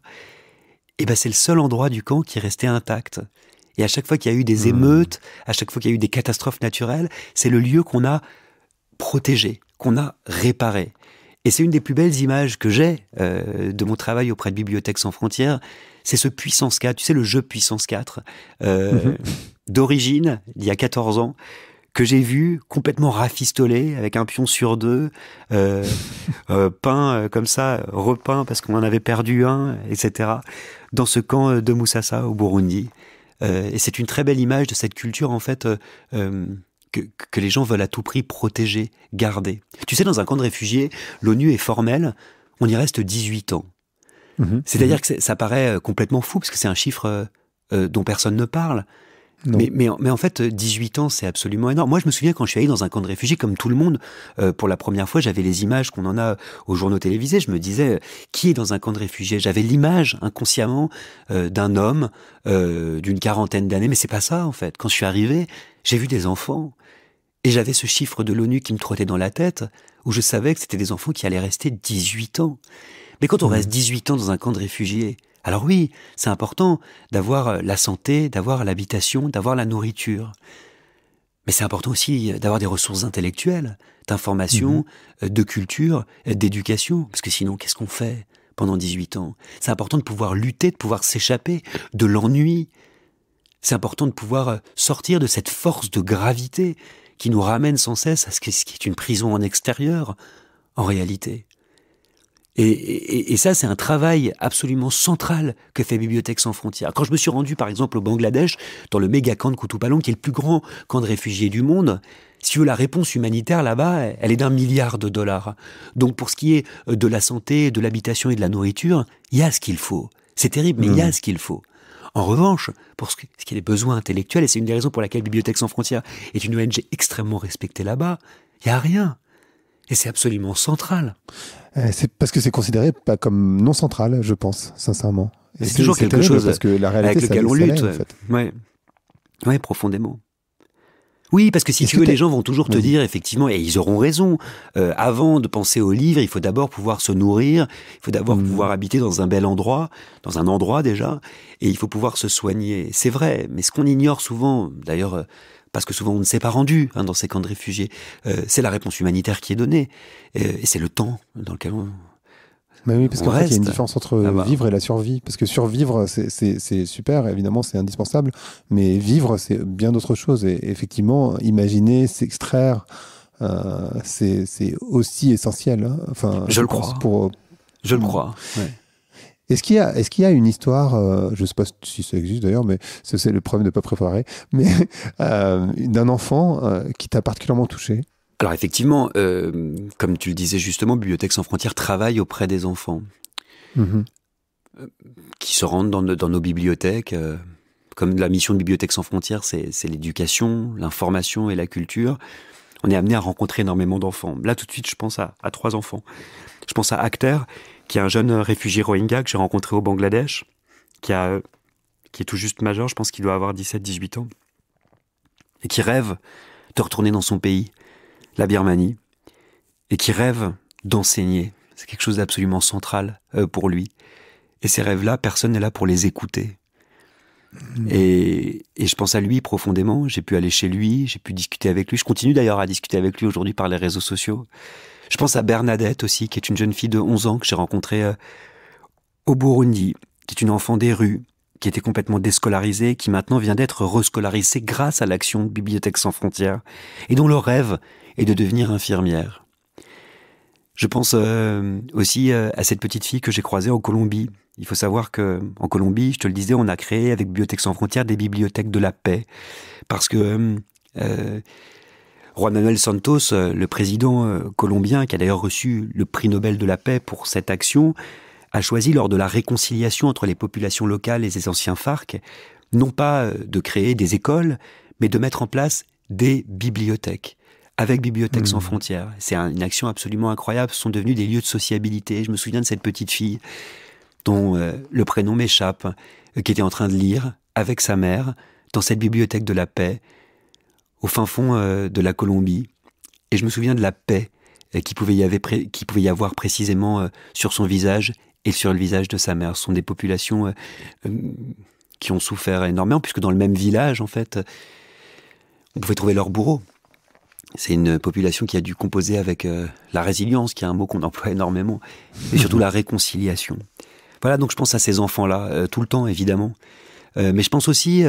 Et ben, c'est le seul endroit du camp qui est resté intact. Et à chaque fois qu'il y a eu des mmh. émeutes, à chaque fois qu'il y a eu des catastrophes naturelles, c'est le lieu qu'on a protégé, qu'on a réparé. Et c'est une des plus belles images que j'ai euh, de mon travail auprès de Bibliothèques sans frontières. C'est ce Puissance 4, tu sais, le jeu Puissance 4, euh, mhm. d'origine, il y a 14 ans, que j'ai vu complètement rafistolé, avec un pion sur deux, euh, peint comme ça, repeint parce qu'on en avait perdu un, etc., dans ce camp de Moussassa, au Burundi. et c'est une très belle image de cette culture, en fait, que, les gens veulent à tout prix protéger, garder. Tu sais, dans un camp de réfugiés, l'ONU est formelle, on y reste 18 ans. Mhm. C'est-à-dire mhm. que ça paraît euh, complètement fou, parce que c'est un chiffre euh, euh, dont personne ne parle. Mais, en fait, 18 ans, c'est absolument énorme. Moi, je me souviens quand je suis allé dans un camp de réfugiés, comme tout le monde, pour la première fois, j'avais les images qu'on en a aux journaux télévisés. Je me disais, qui est dans un camp de réfugiés J'avais l'image inconsciemment d'un homme d'une quarantaine d'années, mais c'est pas ça en fait. Quand je suis arrivé, j'ai vu des enfants, et j'avais ce chiffre de l'ONU qui me trottait dans la tête, où je savais que c'était des enfants qui allaient rester 18 ans. Mais quand on mmh. reste 18 ans dans un camp de réfugiés, alors oui, c'est important d'avoir euh, la santé, d'avoir l'habitation, d'avoir la nourriture. Mais c'est important aussi euh, d'avoir des ressources intellectuelles, d'information, mmh. euh, de culture, d'éducation, parce que sinon, qu'est-ce qu'on fait pendant 18 ans C'est important de pouvoir lutter, de pouvoir s'échapper de l'ennui. C'est important de pouvoir sortir de cette force de gravité qui nous ramène sans cesse à ce qui est une prison en extérieur, en réalité. Et, ça, c'est un travail absolument central que fait Bibliothèque sans frontières. Quand je me suis rendu, par exemple, au Bangladesh, dans le méga camp de qui est le plus grand camp de réfugiés du monde, si vous la réponse humanitaire là-bas, elle est d'un milliard de dollars. Donc pour ce qui est euh, de la santé, de l'habitation et de la nourriture, il y a ce qu'il faut. C'est terrible, mais il y a mmh. ce qu'il faut. En revanche, pour ce qui est des besoins intellectuels, et c'est une des raisons pour laquelle Bibliothèque sans frontières est une ONG extrêmement respectée là-bas, il n'y a rien. Et c'est absolument central. Euh, c'est parce que c'est considéré pas comme non central, je pense, sincèrement. C'est toujours quelque chose parce que la réalité, avec lequel on lutte. En fait. ouais, profondément. Oui, parce que si tu veux, les gens vont toujours te dire, effectivement, et ils auront raison, euh, avant de penser au livre, il faut d'abord pouvoir se nourrir, il faut d'abord mmh. pouvoir habiter dans un bel endroit, dans un endroit déjà, et il faut pouvoir se soigner. C'est vrai, mais ce qu'on ignore souvent, d'ailleurs, euh, parce que souvent on ne s'est pas rendu hein, dans ces camps de réfugiés, euh, c'est la réponse humanitaire qui est donnée, et c'est le temps dans lequel on, mais bah oui, parce qu'en fait, il y a une différence entre ah bah. vivre et la survie. Parce que survivre, c'est super, évidemment, c'est indispensable. Mais vivre, c'est bien d'autres choses. Et effectivement, imaginer, s'extraire, euh, c'est aussi essentiel. Hein. Enfin, je, le crois. Pour... Je le crois. Est-ce qu'il y, est qu'il y, a une histoire, euh, je ne sais pas si ça existe d'ailleurs, mais c'est le problème de ne pas préparer, mais euh, d'un enfant euh, qui t'a particulièrement touché alors effectivement, euh, comme tu le disais justement, Bibliothèque sans frontières travaille auprès des enfants mhm. euh, qui se rendent dans, nos bibliothèques. Euh, comme la mission de Bibliothèque sans frontières, c'est l'éducation, l'information et la culture. On est amené à rencontrer énormément d'enfants. Là tout de suite, je pense à, trois enfants. Je pense à Akter, qui est un jeune réfugié Rohingya que j'ai rencontré au Bangladesh, qui, qui est tout juste majeur, je pense qu'il doit avoir 17-18 ans, et qui rêve de retourner dans son pays la Birmanie, et qui rêve d'enseigner. C'est quelque chose d'absolument central euh, pour lui. Et ces rêves-là, personne n'est là pour les écouter. Mmh. Et, et, je pense à lui profondément. J'ai pu aller chez lui, j'ai pu discuter avec lui. Je continue d'ailleurs à discuter avec lui aujourd'hui par les réseaux sociaux. Je pense à Bernadette aussi, qui est une jeune fille de 11 ans que j'ai rencontrée euh, au Burundi, qui est une enfant des rues, qui était complètement déscolarisée, qui maintenant vient d'être rescolarisé grâce à l'action de Bibliothèque sans frontières, et dont le rêve est de devenir infirmière. Je pense euh, aussi euh, à cette petite fille que j'ai croisée en Colombie. Il faut savoir que en Colombie, je te le disais, on a créé avec Bibliothèque sans frontières des bibliothèques de la paix, parce que euh, euh Juan Manuel Santos, le président colombien, qui a d'ailleurs reçu le prix Nobel de la paix pour cette action, a choisi lors de la réconciliation entre les populations locales et les anciens FARC, non pas euh, de créer des écoles, mais de mettre en place des bibliothèques avec Bibliothèques sans hmm. frontières. C'est une action absolument incroyable. Ce sont devenus des lieux de sociabilité. Je me souviens de cette petite fille dont euh, le prénom m'échappe, euh, qui était en train de lire avec sa mère dans cette bibliothèque de la paix au fin fond de la Colombie. Et je me souviens de la paix qui qui pouvait y avoir précisément sur son visage et sur le visage de sa mère. Ce sont des populations euh, euh, qui ont souffert énormément, puisque dans le même village, en fait, on pouvait trouver leur bourreau. C'est une population qui a dû composer avec euh, la résilience, qui est un mot qu'on emploie énormément, et surtout la réconciliation. Voilà, donc je pense à ces enfants-là, tout le temps, évidemment. mais je pense aussi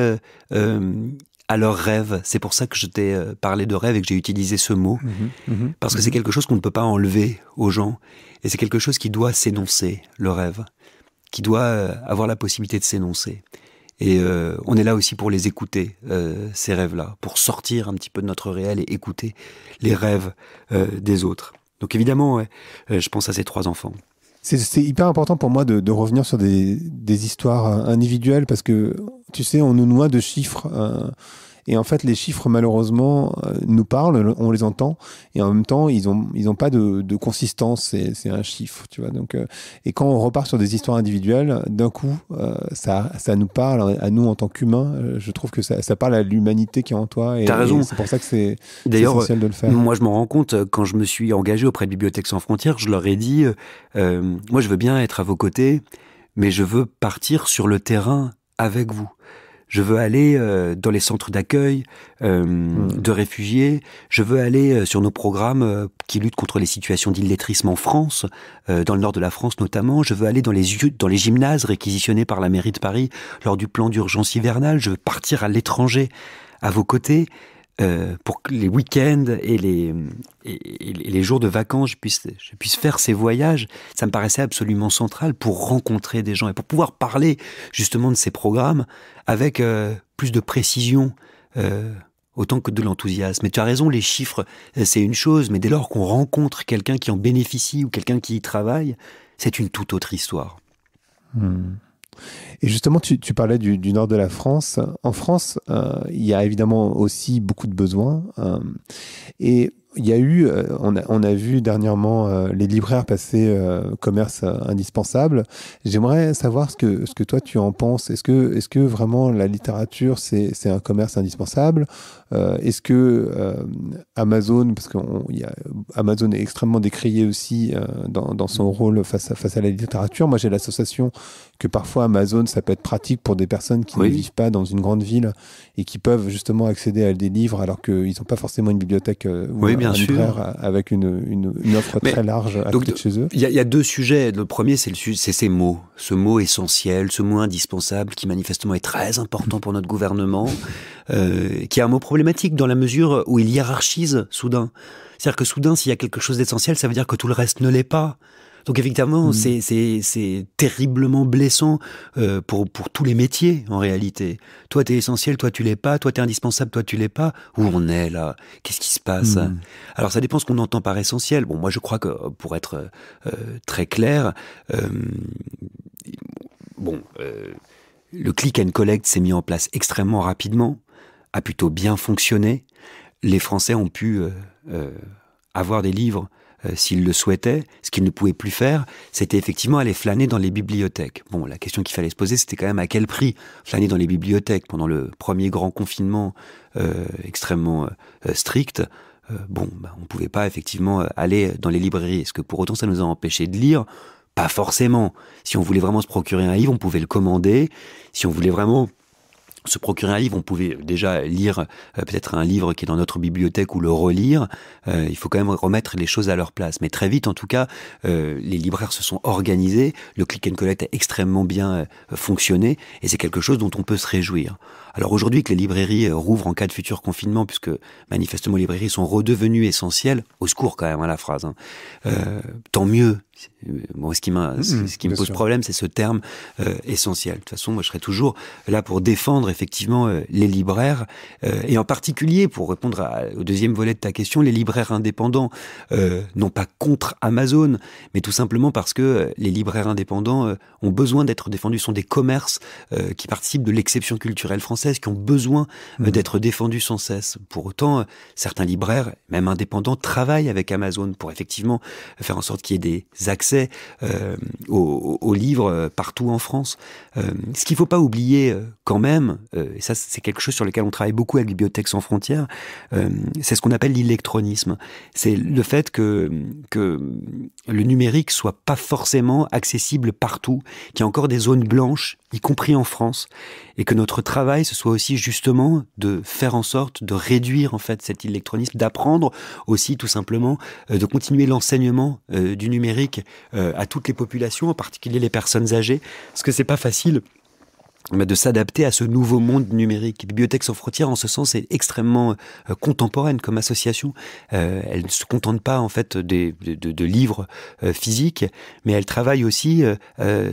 à leurs rêves. C'est pour ça que je t'ai euh, parlé de rêve et que j'ai utilisé ce mot, mhm, mhm, parce que mhm. c'est quelque chose qu'on ne peut pas enlever aux gens, et c'est quelque chose qui doit s'énoncer, le rêve, qui doit euh, avoir la possibilité de s'énoncer. Et euh, on est là aussi pour les écouter, ces rêves-là, pour sortir un petit peu de notre réel et écouter les rêves des autres. Donc évidemment, je pense à ces trois enfants c'est hyper important pour moi de, revenir sur des, histoires euh, individuelles parce que, tu sais, on nous noie de chiffres. Euh, et en fait, les chiffres, malheureusement, euh, nous parlent, on les entend, et en même temps, ils n'ont ils ont pas de, de consistance, c'est un chiffre, tu vois. Donc, euh, et quand on repart sur des histoires individuelles, d'un coup, euh, ça, ça nous parle, à nous en tant qu'humains, je trouve que ça, ça parle à l'humanité qui est en toi. T'as raison. C'est pour ça que c'est essentiel de le faire. Moi, je m'en rends compte, quand je me suis engagé auprès de Bibliothèque sans frontières, je leur ai dit, moi, je veux bien être à vos côtés, mais je veux partir sur le terrain avec vous je veux aller euh, dans les centres d'accueil euh, mmh. de réfugiés, je veux aller euh, sur nos programmes qui luttent contre les situations d'illettrisme en France, dans le nord de la France notamment, je veux aller dans les, dans les gymnases réquisitionnés par la mairie de Paris lors du plan d'urgence hivernale, je veux partir à l'étranger à vos côtés, euh, pour que les week-ends et les, et, les jours de vacances, je puisse, je puisse faire ces voyages. Ça me paraissait absolument central pour rencontrer des gens et pour pouvoir parler justement de ces programmes avec euh, plus de précision. Euh, autant que de l'enthousiasme. Mais tu as raison, les chiffres, c'est une chose, mais dès lors qu'on rencontre quelqu'un qui en bénéficie ou quelqu'un qui y travaille, c'est une toute autre histoire. Hmm. Et justement, tu, parlais du, nord de la France. En France, euh, il y a évidemment aussi beaucoup de besoins. Euh, et il y a eu, euh, on a, vu dernièrement les libraires passer commerce indispensable. J'aimerais savoir ce que, ce que toi tu en penses. Est-ce que, est -ce que vraiment la littérature c'est un commerce indispensable Est-ce que Amazon, parce qu'Amazon Amazon est extrêmement décrié aussi dans, son rôle face à, face à la littérature. Moi j'ai l'association que parfois Amazon, ça peut être pratique pour des personnes qui ne vivent pas dans une grande ville et qui peuvent justement accéder à des livres alors qu'ils n'ont pas forcément une bibliothèque euh, ou oui, bien un sûr. Euh, avec une, offre très large à donc, côté de chez eux. Il y, a deux sujets. Le premier, c'est ces mots, ce mot essentiel, ce mot indispensable qui manifestement est très important pour notre gouvernement, euh, qui est un mot problématique dans la mesure où il hiérarchise soudain. C'est-à-dire que soudain, s'il y a quelque chose d'essentiel, ça veut dire que tout le reste ne l'est pas. Donc évidemment, mmh. c'est terriblement blessant euh, pour, pour tous les métiers en réalité. Toi, tu es essentiel, toi, tu l'es pas, toi, tu es indispensable, toi, tu l'es pas. Où on est là Qu'est-ce qui se passe mmh. Alors ça dépend ce qu'on entend par essentiel. Bon, moi, je crois que pour être euh, très clair, euh, bon, le click and collect s'est mis en place extrêmement rapidement, a plutôt bien fonctionné. Les Français ont pu avoir des livres euh, s'il le souhaitait. Ce qu'il ne pouvait plus faire, c'était effectivement aller flâner dans les bibliothèques. Bon, la question qu'il fallait se poser, c'était quand même à quel prix flâner dans les bibliothèques pendant le premier grand confinement euh, extrêmement euh, strict. bon, bah, on ne pouvait pas effectivement aller dans les librairies. Est-ce que pour autant ça nous a empêché de lire Pas forcément. Si on voulait vraiment se procurer un livre, on pouvait le commander. Si on voulait vraiment se procurer un livre, on pouvait déjà lire euh, peut-être un livre qui est dans notre bibliothèque ou le relire. Euh, il faut quand même remettre les choses à leur place. Mais très vite, en tout cas, euh, les libraires se sont organisés. Le click and collect a extrêmement bien fonctionné et c'est quelque chose dont on peut se réjouir. Alors aujourd'hui que les librairies euh, rouvrent en cas de futur confinement, puisque manifestement les librairies sont redevenues essentielles, au secours quand même à hein, la phrase, hein, euh, tant mieux. Euh, bon, ce qui, mmh, ce qui me pose problème, c'est ce terme essentiel. De toute façon, moi, je serai toujours là pour défendre effectivement les libraires, et en particulier pour répondre au deuxième volet de ta question, les libraires indépendants, non pas contre Amazon, mais tout simplement parce que les libraires indépendants ont besoin d'être défendus, sont des commerces qui participent de l'exception culturelle française qui ont besoin euh, mhm. d'être défendus sans cesse. Pour autant, euh, certains libraires, même indépendants, travaillent avec Amazon pour effectivement euh, faire en sorte qu'il y ait des accès aux, livres partout en France. ce qu'il ne faut pas oublier quand même, et ça c'est quelque chose sur lequel on travaille beaucoup avec Bibliothèque sans frontières, c'est ce qu'on appelle l'électronisme. C'est le fait que, que le numérique soit pas forcément accessible partout, qu'il y a encore des zones blanches y compris en France, et que notre travail, ce soit aussi justement de faire en sorte de réduire en fait cet électronisme, d'apprendre aussi tout simplement, euh, de continuer l'enseignement euh, du numérique euh, à toutes les populations, en particulier les personnes âgées, parce que c'est pas facile bah, de s'adapter à ce nouveau monde numérique. Bibliothèque sans frontières, en ce sens, est extrêmement euh, contemporaine comme association. Euh, elle ne se contente pas en fait de, de, livres euh, physiques, mais elle travaille aussi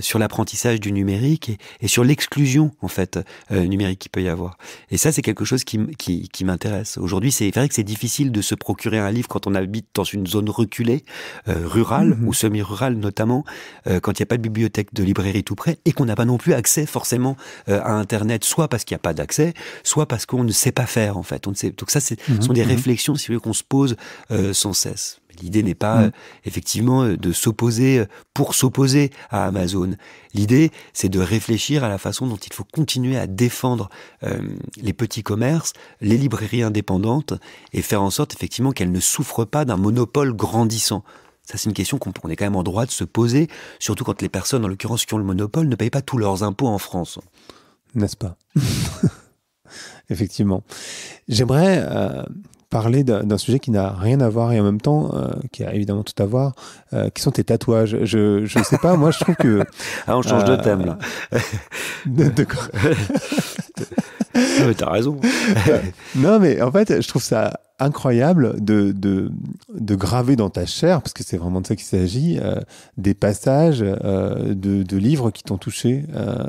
sur l'apprentissage du numérique et, sur l'exclusion en fait numérique qu'il peut y avoir. Et ça, c'est quelque chose qui, qui, qui m'intéresse. Aujourd'hui, c'est vrai que c'est difficile de se procurer un livre quand on habite dans une zone reculée, rurale mmh ou semi-rurale notamment, quand il n'y a pas de bibliothèque, de librairie tout près, et qu'on n'a pas non plus accès forcément euh, à Internet, soit parce qu'il n'y a pas d'accès, soit parce qu'on ne sait pas faire, en fait. Donc ça, ce sont mhm, des mhm. réflexions, si vous qu'on se pose euh, sans cesse. L'idée n'est pas, mm. euh, effectivement, de s'opposer pour s'opposer à Amazon. L'idée, c'est de réfléchir à la façon dont il faut continuer à défendre les petits commerces, les librairies indépendantes, et faire en sorte, effectivement, qu'elles ne souffrent pas d'un monopole grandissant. Ça, c'est une question qu'on est quand même en droit de se poser, surtout quand les personnes, en l'occurrence, qui ont le monopole, ne payent pas tous leurs impôts en France. N'est-ce pas Effectivement. J'aimerais euh, parler d'un sujet qui n'a rien à voir et en même temps euh, qui a évidemment tout à voir, euh, qui sont tes tatouages. Je ne sais pas, moi je trouve que... ah, on change de thème là. D'accord. mais t'as raison. non, mais en fait, je trouve ça incroyable de, de, de, graver dans ta chair, parce que c'est vraiment de ça qu'il s'agit, euh, des passages euh, de, livres qui t'ont touché. Euh.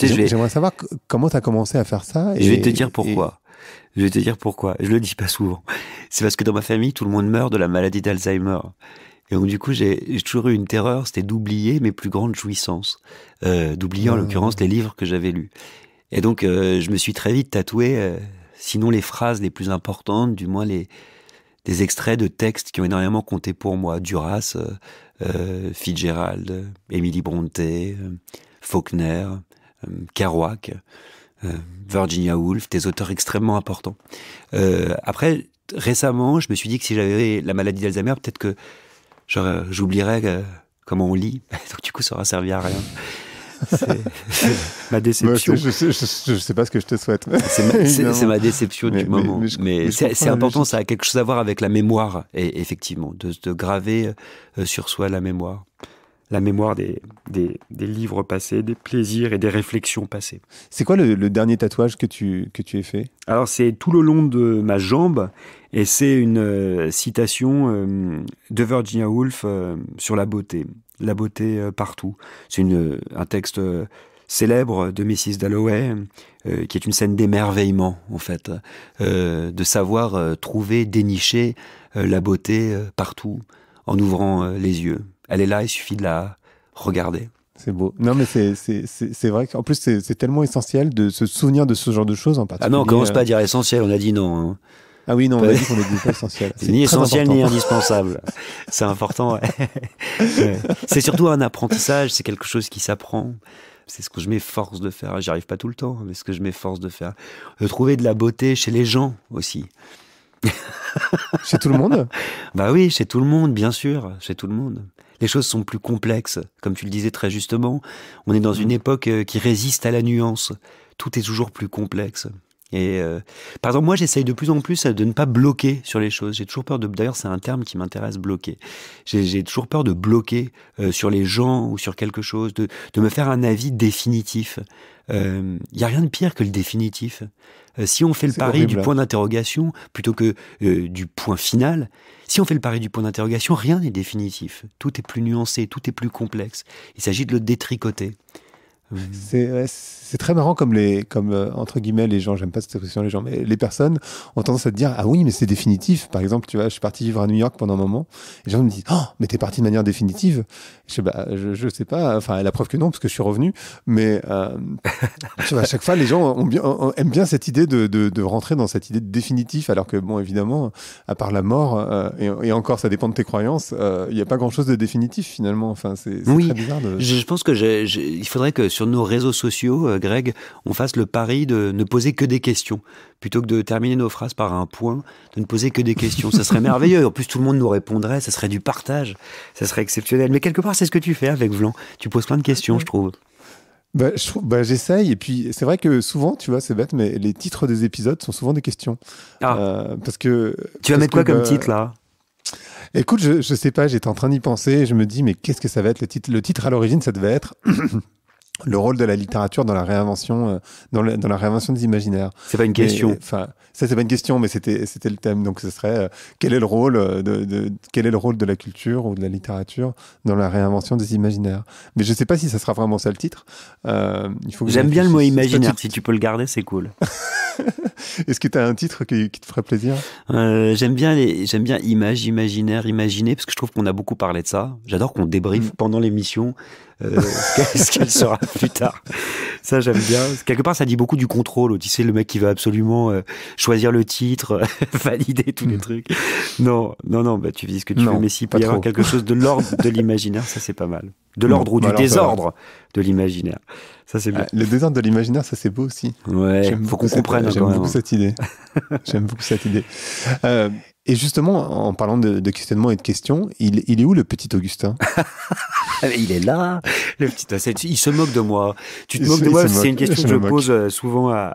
J'aimerais savoir comment tu as commencé à faire ça. Et, je vais te dire pourquoi. Je vais te dire pourquoi. Je le dis pas souvent. C'est parce que dans ma famille, tout le monde meurt de la maladie d'Alzheimer. Et donc, du coup, j'ai toujours eu une terreur, c'était d'oublier mes plus grandes jouissances. d'oublier, en ah. l'occurrence, les livres que j'avais lus. Et donc, je me suis très vite tatoué sinon les phrases les plus importantes, du moins les, des extraits de textes qui ont énormément compté pour moi. Duras, euh, euh, Fitzgerald, Emily euh, Bronte, Faulkner, Kerouac, Virginia Woolf, des auteurs extrêmement importants. après, récemment, je me suis dit que si j'avais la maladie d'Alzheimer, peut-être que j'oublierais comment on lit. Donc du coup, ça aura servi à rien ma déception. Bah, je, ne sais, pas ce que je te souhaite. C'est ma, déception du moment. Mais, c'est important, ça a quelque chose à voir avec la mémoire, et, effectivement, de, graver euh, sur soi la mémoire. La mémoire des, des, livres passés, des plaisirs et des réflexions passées. C'est quoi le, dernier tatouage que tu, que tu aies fait Alors, c'est tout le long de ma jambe, et c'est une euh, citation euh, de Virginia Woolf sur la beauté la beauté euh, partout. C'est euh, un texte euh, célèbre de Mrs. Dalloway, qui est une scène d'émerveillement, en fait, de savoir trouver, dénicher la beauté partout en ouvrant les yeux. Elle est là, il suffit de la regarder. C'est beau. Non, mais c'est vrai qu'en plus, c'est tellement essentiel de se souvenir de ce genre de choses en particulier. Ah non, on commence pas à dire essentiel, on a dit non. Hein. Ah oui, non, on a dit qu'on essentiel. C'est ni essentiel ni indispensable. c'est important. Ouais. c'est surtout un apprentissage, c'est quelque chose qui s'apprend. C'est ce que je m'efforce de faire. J'y arrive pas tout le temps, hein, mais ce que je m'efforce de faire. De trouver de la beauté chez les gens aussi. chez tout le monde Bah oui, chez tout le monde, bien sûr, chez tout le monde. Les choses sont plus complexes, comme tu le disais très justement. On est dans mm. une époque euh, qui résiste à la nuance. Tout est toujours plus complexe. Et euh, par exemple, moi, j'essaye de plus en plus de ne pas bloquer sur les choses. J'ai toujours peur de. D'ailleurs, c'est un terme qui m'intéresse, bloquer. J'ai toujours peur de bloquer euh, sur les gens ou sur quelque chose, de, de me faire un avis définitif. Il euh, n'y a rien de pire que le définitif. Euh, si on fait le pari du point d'interrogation plutôt que du point final, si on fait le pari du point d'interrogation, rien n'est définitif. Tout est plus nuancé, tout est plus complexe. Il s'agit de le détricoter c'est C'est très marrant comme les, comme euh, entre guillemets les gens, j'aime pas cette expression les gens, mais les personnes ont tendance à te dire ah oui mais c'est définitif. Par exemple, tu vois, je suis parti vivre à New York pendant un moment. Et les gens me disent oh mais t'es parti de manière définitive. Je sais, bah, je, sais pas. Enfin la preuve que non parce que je suis revenu. Mais euh, tu vois, à chaque fois les gens ont bien, aiment bien cette idée de, de, de, rentrer dans cette idée de définitif alors que bon évidemment à part la mort euh, et, encore ça dépend de tes croyances, il n'y a pas grand chose de définitif finalement. Enfin c'est oui. très bizarre. De... Je, pense que il faudrait que sur nos réseaux sociaux, euh, Greg, on fasse le pari de ne poser que des questions, plutôt que de terminer nos phrases par un point, de ne poser que des questions. Ça serait merveilleux. En plus, tout le monde nous répondrait, ça serait du partage, ça serait exceptionnel. Mais quelque part, c'est ce que tu fais avec Vlan. Tu poses plein de questions, je trouve. Bah, bah j'essaye. et puis, c'est vrai que souvent, tu vois, c'est bête, mais les titres des épisodes sont souvent des questions. Ah. Euh, parce que. Tu vas mettre quoi comme bah, titre, là Écoute, je, je sais pas, j'étais en train d'y penser. je me dis, mais qu'est-ce que ça va être le titre Le titre à l'origine, ça devait être. le rôle de la littérature dans la réinvention, euh, dans, la réinvention des imaginaires. C'est pas une question. Enfin, ça c'est pas une question, mais c'était c'était le thème. Donc ce serait euh, quel est le rôle euh, de, quel est le rôle de la culture ou de la littérature dans la réinvention des imaginaires. Mais je sais pas si ça sera vraiment ça le titre. il faut. J'aime bien le mot imaginaire. Si tu peux le garder, c'est cool. Est-ce que tu as un titre qui, te ferait plaisir euh, J'aime bien les, j'aime bien image, imaginaire, imaginer, parce que je trouve qu'on a beaucoup parlé de ça. J'adore qu'on débriefe mm. pendant l'émission euh, quest ce qu'elle sera plus tard ça j'aime bien. Quelque part, ça dit beaucoup du contrôle. Tu sais, le mec qui veut absolument euh, choisir le titre, valider tous les mm. trucs. Non, non, non, bah, tu dis ce que tu veux, mais si peut y quelque chose de l'ordre de l'imaginaire, ça c'est pas mal. De l'ordre ou du bah, désordre de l'imaginaire. Ça c'est bien. Ah, le désordre de l'imaginaire, ça c'est beau aussi. Ouais, faut qu'on comprenne. Hein, j'aime beaucoup hein. cette idée. J'aime beaucoup cette idée. Euh, et justement, en parlant de, questionnement et de questions, il, est où le petit Augustin Il est là, le petit. Il se moque de moi. Tu te moques de moi C'est une question que je, pose euh, souvent à,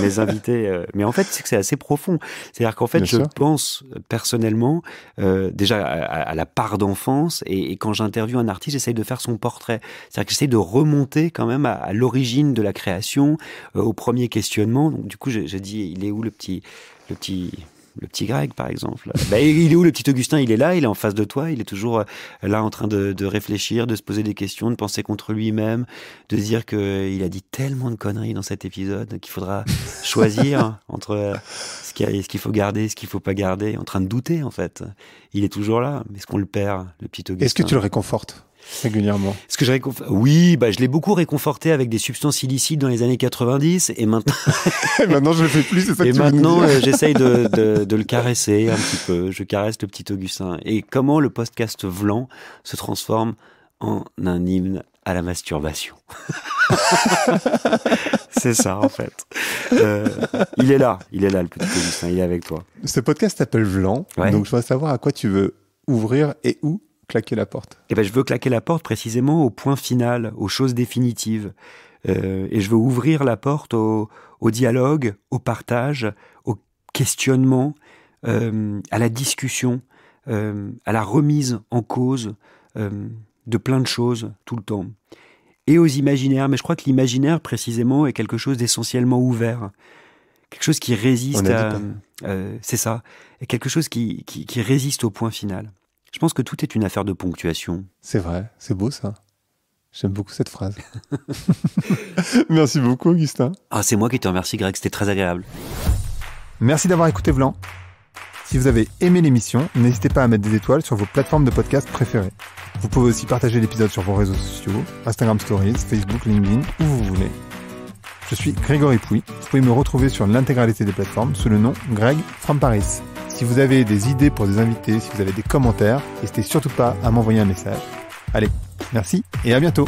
mes invités. Euh. Mais en fait, c'est que c'est assez profond. C'est-à-dire qu'en fait, je pense euh, personnellement déjà à, la part d'enfance. Et, quand j'interviewe un artiste, j'essaye de faire son portrait. C'est-à-dire que j'essaye de remonter quand même à, l'origine de la création, au premier questionnement. Donc du coup, je dis il est où le petit, le petit le petit Greg, par exemple. ben, il est où le petit Augustin Il est là, il est en face de toi, il est toujours euh, là en train de, réfléchir, de se poser des questions, de penser contre lui-même, de dire qu'il euh, a dit tellement de conneries dans cet épisode qu'il faudra choisir entre euh, ce qu'il faut garder, ce qu'il faut pas garder, en train de douter en fait. Il est toujours là. Est-ce qu'on le perd, le petit Augustin Est-ce que tu le réconfortes régulièrement. Ce que je Oui, bah, je l'ai beaucoup réconforté avec des substances illicites dans les années 90 et maintenant. maintenant je le fais plus, ça Et maintenant euh, j'essaye de, le caresser un petit peu. Je caresse le petit Augustin. Et comment le podcast Vlan se transforme en un hymne à la masturbation. c'est ça en fait. Euh, il est là, il est là le petit Augustin, il est avec toi. Ce podcast s'appelle Vlan, donc je voudrais savoir à quoi tu veux ouvrir et où claquer la porte et eh ben, je veux claquer la porte précisément au point final, aux choses définitives. Euh, et je veux ouvrir la porte au, dialogue, au partage, au questionnement, euh, à la discussion, euh, à la remise en cause de plein de choses tout le temps. Et aux imaginaires, mais je crois que l'imaginaire précisément est quelque chose d'essentiellement ouvert, quelque chose qui résiste à... c'est ça, quelque chose qui, qui résiste au point final. Je pense que tout est une affaire de ponctuation. C'est vrai, c'est beau ça. J'aime beaucoup cette phrase. Merci beaucoup, Augustin. Ah, c'est moi qui te remercie, Greg. C'était très agréable. Merci d'avoir écouté Vlan. Si vous avez aimé l'émission, n'hésitez pas à mettre des étoiles sur vos plateformes de podcast préférées. Vous pouvez aussi partager l'épisode sur vos réseaux sociaux, Instagram Stories, Facebook, LinkedIn, où vous voulez. Je suis Grégory Pouy. Vous pouvez me retrouver sur l'intégralité des plateformes sous le nom Greg From Paris. Si vous avez des idées pour des invités, si vous avez des commentaires, n'hésitez surtout pas à m'envoyer un message. Allez, merci et à bientôt